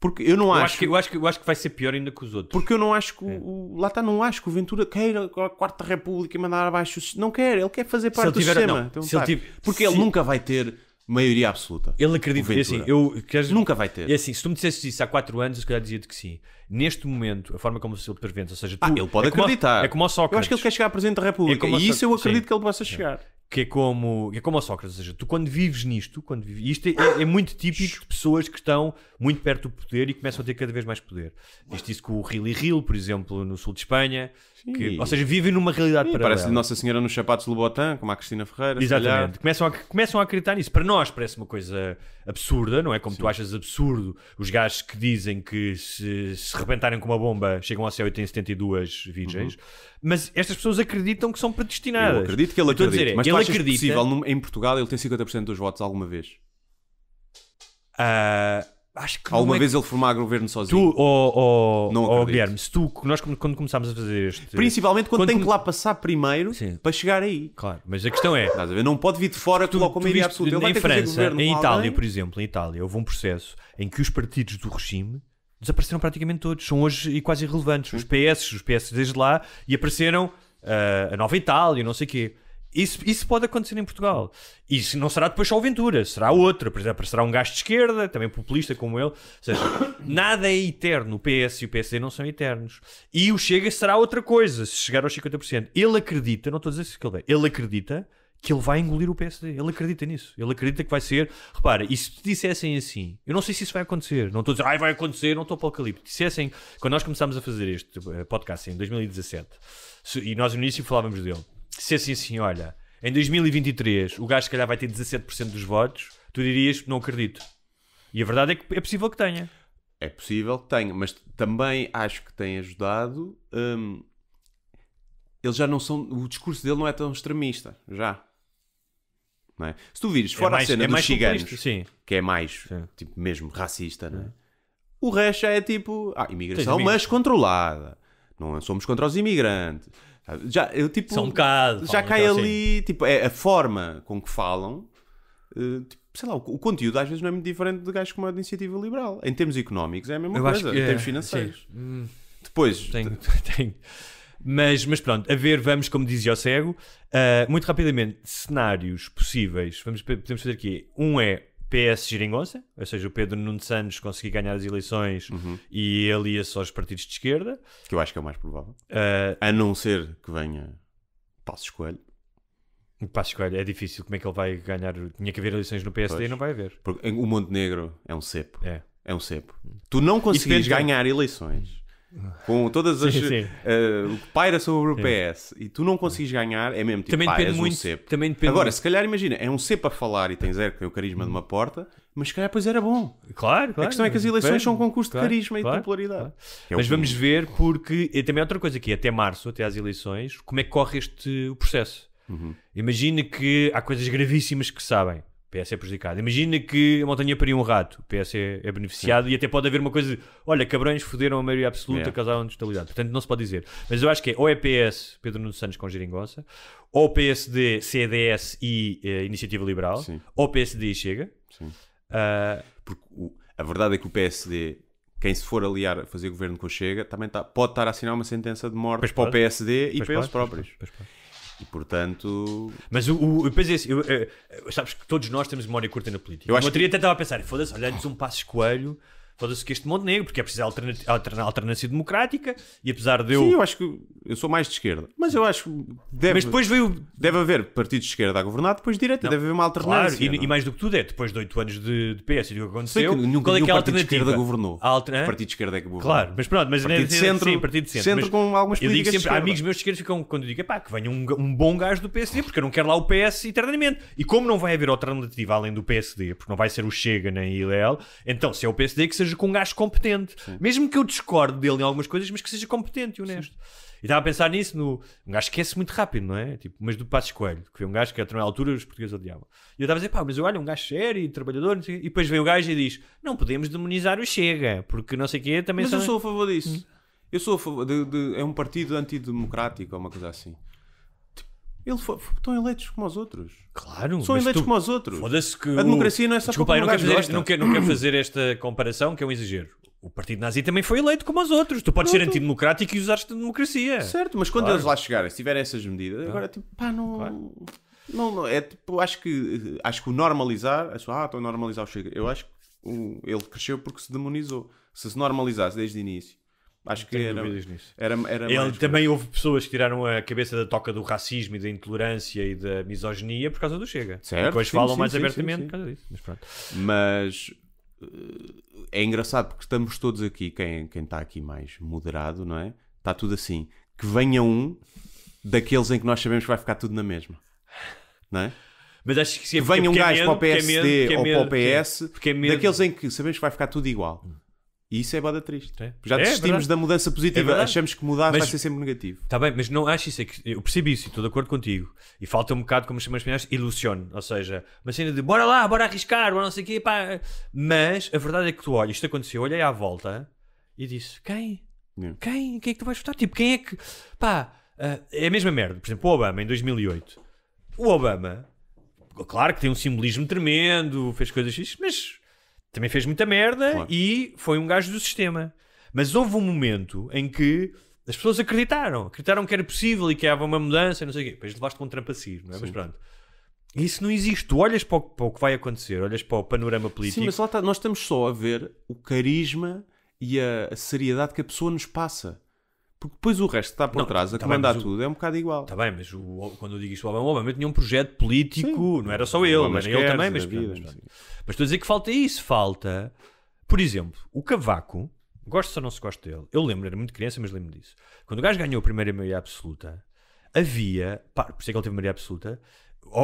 Porque eu não eu acho. acho que, eu, acho que, eu acho que vai ser pior ainda que os outros. Porque eu não acho que. É. O, lá está, não acho que o Ventura queira a Quarta República e mandar abaixo. Não quer, ele quer fazer parte tiver, do sistema. Não, então, se ele tá. tiver, porque se... ele nunca vai ter maioria absoluta. Ele acredita, é assim, eu, queres, nunca vai ter. E é assim, se tu me dissesses isso há 4 anos, eu se calhar dizia-te que sim. Neste momento, a forma como ele prevê, ou seja, ah, tu, ah, ele pode é acreditar. Como, é como ao Sócrates. Eu acho que ele quer chegar a Presidente da é República é e isso eu acredito sim. que ele possa chegar que é como, é como a Sócrates, ou seja, tu quando vives nisto, quando vives, isto é, é, é, muito típico de pessoas que estão muito perto do poder e começam a ter cada vez mais poder. Viste isso com o Ril e por exemplo, no sul de Espanha, que, ou seja, vivem numa realidade Sim, paralela. Parece Nossa Senhora nos sapatos de Lobotan, como a Cristina Ferreira. Exatamente, começam a, começam a acreditar nisso. Para nós parece uma coisa absurda, não é? Como Sim. tu achas absurdo os gajos que dizem que se, se rebentarem com uma bomba chegam ao céu e têm 72 virgens, uhum. mas estas pessoas acreditam que são predestinadas. Eu acredito que ele acredita, mas ele achas é acredita... possível em Portugal ele tem 50% dos votos alguma vez? Uh, acho que alguma é vez que... ele formar governo sozinho. Tu, oh, oh, não oh, Guilherme, se tu, nós quando começámos a fazer este. Principalmente quando, quando tem que lá passar primeiro Sim. para chegar aí. Claro, mas a questão é. Estás a ver? Não pode vir de fora tu, coloca uma maioria absoluta. Ele em França, em Itália, por exemplo, em Itália, houve um processo em que os partidos do regime desapareceram praticamente todos. São hoje quase irrelevantes. Os hum. PS, os PS desde lá, e apareceram uh, a Nova Itália, não sei o quê. Isso, isso pode acontecer em Portugal. Isso não será depois só o Ventura, será outra. Por exemplo, será um gajo de esquerda, também populista como ele. Ou seja, [coughs] nada é eterno. O PS e o PSD não são eternos. E o Chega será outra coisa, se chegar aos 50%. Ele acredita, não estou a dizer isso que ele é, ele acredita que ele vai engolir o PSD. Ele acredita nisso. Ele acredita que vai ser. Repara, e se te dissessem assim, eu não sei se isso vai acontecer, não estou a dizer, ai, vai acontecer, não estou apocalipse. Dissessem, quando nós começámos a fazer este eh, podcast em 2017, e nós no início falávamos dele, se assim assim, olha, em 2023 o gajo se calhar vai ter 17% dos votos, tu dirias, não acredito. E a verdade é que é possível que tenha. É possível que tenha, mas também acho que tem ajudado. Hum, eles já não são. O discurso dele não é tão extremista, já. É? Se tu vires é fora é mais, a cena é dos ciganos, que é mais, sim. tipo, mesmo racista, é? o resto é tipo, ah, imigração, mas controlada. Não somos contra os imigrantes. Já, eu, tipo, São um bocado. Já cai então, ali, tipo, é a forma com que falam. Eh, tipo, sei lá, o, o, conteúdo às vezes não é muito diferente de gajos como a iniciativa liberal. Em termos económicos é a mesma eu coisa, que, em é, termos financeiros. Hum. Depois. Tenho, [laughs] tenho. Mas, mas pronto, a ver, vamos, como dizia o cego, uh, muito rapidamente, cenários possíveis. Vamos, podemos fazer aqui. Um é PS Giringonça, ou seja, o Pedro Nuno Santos conseguir ganhar as eleições uhum. e ele ia só aos partidos de esquerda. Que eu acho que é o mais provável. Uh, a não ser que venha Passos Coelho. Passos Coelho, é difícil. Como é que ele vai ganhar? Tinha que haver eleições no PSD pois. e não vai haver. Porque o Montenegro é um cepo. É. É um cepo. Tu não consegues ganhar eleições com todas as. Sim, sim. Uh, o que paira sobre o PS sim. e tu não consegues ganhar, é mesmo tipo, também pá, depende muito, um cepo. Também depende Agora, muito. se calhar, imagina, é um cepo a falar e tem zero que é o carisma de uma porta, mas se calhar pois era bom. Claro, claro. A questão é que as eleições depende. são um concurso de claro, carisma claro, e de popularidade. Claro. É mas vamos ver, porque e também há outra coisa aqui, até março, até às eleições, como é que corre este o processo. Uhum. Imagina que há coisas gravíssimas que sabem. PS é prejudicado. Imagina que a montanha pariu um rato, o PS é, é beneficiado e até pode haver uma coisa de olha, cabrões foderam a maioria absoluta, yeah. causaram totalidade. Portanto, não se pode dizer. Mas eu acho que é ou é PS, Pedro Nuno Santos com Geringossa, ou PSD, CDS e eh, Iniciativa Liberal, Sim. ou PSD e Chega. Sim. Uh, Porque o, a verdade é que o PSD quem se for aliar a fazer governo com o Chega também tá, pode estar a assinar uma sentença de morte pois para pode. o PSD e pois para eles próprios. Pois, pois, e portanto. Mas o, o, depois é assim, eu, eu, eh, eh, sabes que todos nós temos memória curta na política. Eu acho que... até estava a pensar, foda-se, olhando-nos um passo coelho foda-se que este Montenegro, porque é preciso alterna alterna alternância democrática e apesar de eu. Sim, eu acho que eu sou mais de esquerda, mas eu acho que deve, mas depois veio... deve haver partidos de esquerda a governar, depois direita, não, deve haver uma alternância. Claro, e, é? e, mais do que tudo é, depois de oito anos de, de PS e do que aconteceu, que nunca, qual é que é a partido de esquerda governou. alter... O partido de esquerda é que governou. Claro, mas pronto, mas partido de assim, centro, sim, partido de centro. centro mas, com algumas eu digo sempre, amigos meus de esquerda ficam quando eu digo, pá, que venha um, um bom gajo do PSD, porque eu não quero lá o PS eternamente. E como não vai haver alternativa além do PSD, porque não vai ser o Chega nem a ILEL, então se é o PSD que seja seja com um gajo competente. Sim. Mesmo que eu discorde dele em algumas coisas, mas que seja competente e honesto. Sim. E estava a pensar nisso, no... um gajo esquece muito rápido, não é? Tipo, mas do passo Coelho, que foi um gajo que a determinada altura os portugueses odiavam. E eu estava a dizer, pá, mas olha, um gajo sério, trabalhador, e depois vem o gajo e diz, não podemos demonizar o Chega, porque não sei o quê também... Mas são... eu sou a favor disso. Hum. Eu sou a favor, de, de, é um partido antidemocrático, ou uma coisa assim foi estão eleitos como os outros. Claro, são eleitos tu, como os outros. Foda-se que. A democracia não é só Desculpa, eu não quero, fazer, não, quero, não quero fazer esta comparação, que é um exagero. O partido nazi também foi eleito como os outros. Tu podes ser antidemocrático e usar a democracia. Certo, mas quando claro. eles lá chegarem, se tiverem essas medidas, agora tipo, pá, não. Claro. Não, não, é tipo, acho que, acho que o normalizar, acho, ah, estou a normalizar o Chega. Eu acho que o, ele cresceu porque se demonizou. Se se normalizasse desde o início, Acho que era, era, era Ele também houve pessoas que tiraram a cabeça da toca do racismo e da intolerância e da misoginia por causa do Chega. Certo, e depois sim, falam sim, mais sim, abertamente por causa disso. Mas, pronto. mas eh, é engraçado porque estamos todos aqui, quem, quem está aqui mais moderado, não é? Está tudo assim. Que venha um daqueles em que nós sabemos que vai ficar tudo na mesma. Não é? Mas acho que se é venha um é gajo é medo, para o PSD é medo, é ou para o PS, é daqueles em que sabemos que vai ficar tudo igual. E isso é bada triste. É. Já é, é desistimos é da mudança é positiva. É Achamos que mudar mas, vai ser sempre negativo. Está bem, mas não acho isso. É que eu percebi isso e estou de acordo contigo. E falta um bocado, como chamamos espanhóis, ilusione. Ou seja, uma cena de bora lá, bora arriscar, bora não sei o quê. Pá. Mas a verdade é que tu olhas, isto aconteceu, olhei à volta e disse: quem? Não. Quem? Quem é que tu vais votar? Tipo, quem é que. Pá, ah, é a mesma merda. Por exemplo, o Obama em 2008. O Obama, claro que tem um simbolismo tremendo, fez coisas, mas também fez muita merda claro. e foi um gajo do sistema. Mas houve um momento em que as pessoas acreditaram, acreditaram que era possível e que havia uma mudança e não sei o quê. Depois levaste contra um trapacismo, não é? Sim. Mas pronto. Isso não existe. Tu olhas para o, para o, que vai acontecer, olhas para o panorama político. Sim, mas lá está, nós estamos só a ver o carisma e a, a seriedade que a pessoa nos passa. Porque depois o resto que está por não, trás a tá comandar bem, tudo o... é um bocado igual. Está bem, mas o, quando eu digo isto, o Obama, o Obama tinha um projeto político, Sim. não era só ele, mas é ele também, mas, vida, mas mas estou a dizer que falta isso. Falta, por exemplo, o Cavaco. Gosto ou não se gosta dele. Eu lembro, era muito criança, mas lembro disso. Quando o gajo ganhou a primeira maioria absoluta, havia, pá, por isso é que ele teve maioria absoluta,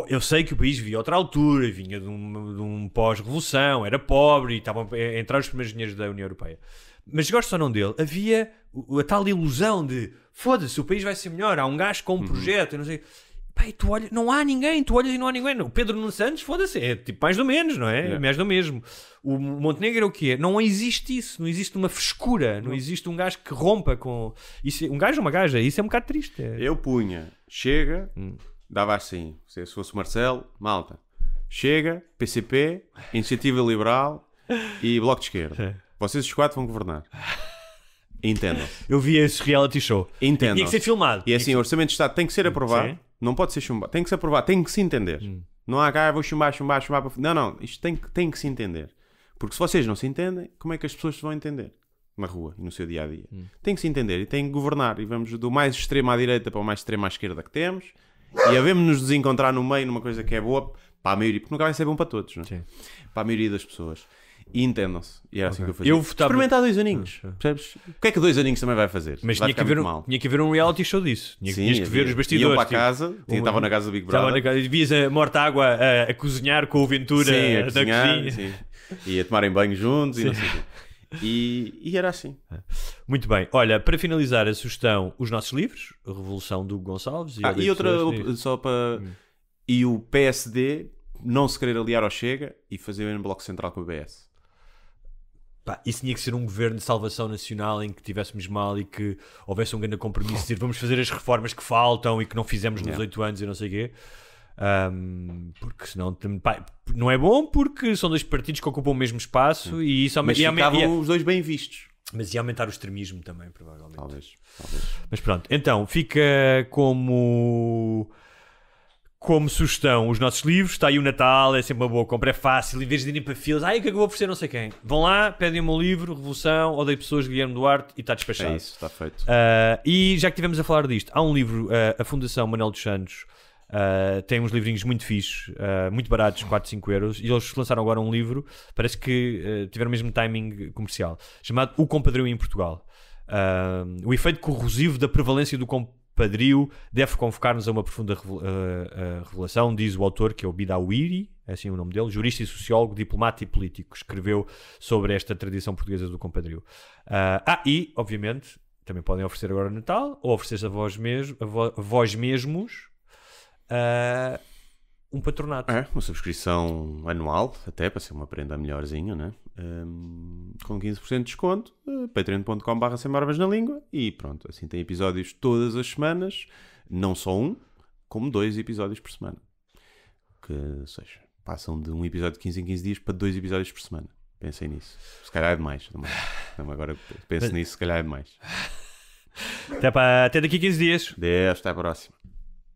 eu sei que o país via outra altura, vinha de um, de um pós-revolução, era pobre e estavam a entrar os primeiros dinheiros da União Europeia. Mas gosto ou não dele, havia a tal ilusão de foda-se, o país vai ser melhor, há um gajo com um uhum. projeto, não sei. Pai, tu olhas, não há ninguém, tu olhas e não há ninguém. O Pedro Nunes Santos, foda-se, é tipo mais do menos, não é? Mais do mesmo. O Montenegro é o que Não existe isso, não existe uma frescura, não, não existe um gajo que rompa com. Isso, um gajo ou é uma gaja, isso é um bocado triste. É. Eu punha, chega, hum. dava assim, se fosse Marcelo, malta, chega, PCP, Iniciativa Liberal e Bloco de Esquerda. É. Vocês os quatro vão governar. Entendam. Eu vi esse reality show. Entendam. Tinha que ser filmado. E é assim, o Orçamento de Estado tem que ser aprovado. Sim não pode ser chumbado. Tem que se aprovar, tem que se entender. Hum. Não há cá, ah, vou chumbar, chumbar, chumbar. Para... Não, não. Isto tem que, tem que se entender. Porque se vocês não se entendem, como é que as pessoas se vão entender? Na rua e no seu dia a dia. Hum. Tem que se entender e tem que governar. E vamos do mais extremo à direita para o mais extremo à esquerda que temos. E havemos nos desencontrar no meio numa coisa que é boa para a maioria, porque nunca vai ser bom para todos, não é? Para a maioria das pessoas e entendam-se. E era assim que eu fazia. Eu votava- Experimentar dois aninhos. Percebes? O que é que dois aninhos também vai fazer? Mas vai tinha que, ver haver um, mal. tinha que ver um reality show disso. Tinha, tinhas que ver os bastidores. Ia para tipo, casa, um- estavam na casa do Big Brother. na vias a morta água a, a cozinhar com o Ventura sim, a na cozinhar, cozinha. sim. E a tomarem banho juntos e não sei o E, e era assim. É. Muito bem. Olha, para finalizar a sugestão, os nossos livros, a Revolução do Gonçalves e, Ah, e outra, só para. Hum. E o PSD não se querer aliar ao Chega e fazer um bloco central com o BS. Pá, isso tinha que ser um governo de salvação nacional em que tivéssemos mal e que houvesse um grande compromisso de dizer vamos fazer as reformas que faltam e que não fizemos nos oito anos e não sei o quê. Um, porque senão pá, não é bom porque são dois partidos que ocupam o mesmo espaço Sim. e isso aumentava Mas ficavam é- os dois bem vistos. Mas ia aumentar o extremismo também, provavelmente. Talvez, talvez. Mas pronto, então fica como como sugestão os nossos livros. Está aí o Natal, é sempre uma boa compra, é fácil. Em vez de ir para filas, ai, o que é que eu vou oferecer? Não sei quem. Vão lá, pedem o meu livro, Revolução, Odeio Pessoas, Guilherme Duarte, e está despachado. É isso, está feito. Uh, e já que estivemos a falar disto, há um livro, uh, a Fundação Manuel dos Santos. Uh, tem uns livrinhos muito fixos, muito baratos, 4, 5 euros. E eles lançaram agora um livro, parece que tiveram o mesmo timing comercial, chamado O Compadrio em Portugal. o efeito corrosivo da prevalência do, comp Padrio deve convocar-nos a uma profunda eh, eh, revelação, diz o autor, que é o Bidawiri, é assim o nome dele, jurista e sociólogo, diplomata e político, escreveu sobre esta tradição portuguesa do compadrio. Uh, ah, e, obviamente, também podem oferecer agora Natal, ou oferecer-se a vós, mesmo, a vós mesmos, uh, um patronato. É, uma subscrição anual, até para ser uma prenda melhorzinha, né? Um, com 15% de desconto, uh, eh, patreon.com.br sem barbas na língua e pronto, assim tem episódios todas as semanas, não só um, como dois episódios por semana. Que, ou seja, passam de um episódio de 15 em 15 dias para dois episódios por semana. Pensem nisso. Se calhar é demais. É? agora penso nisso, se calhar é demais. Até, para, até daqui 15 dias. Deus, até a próxima.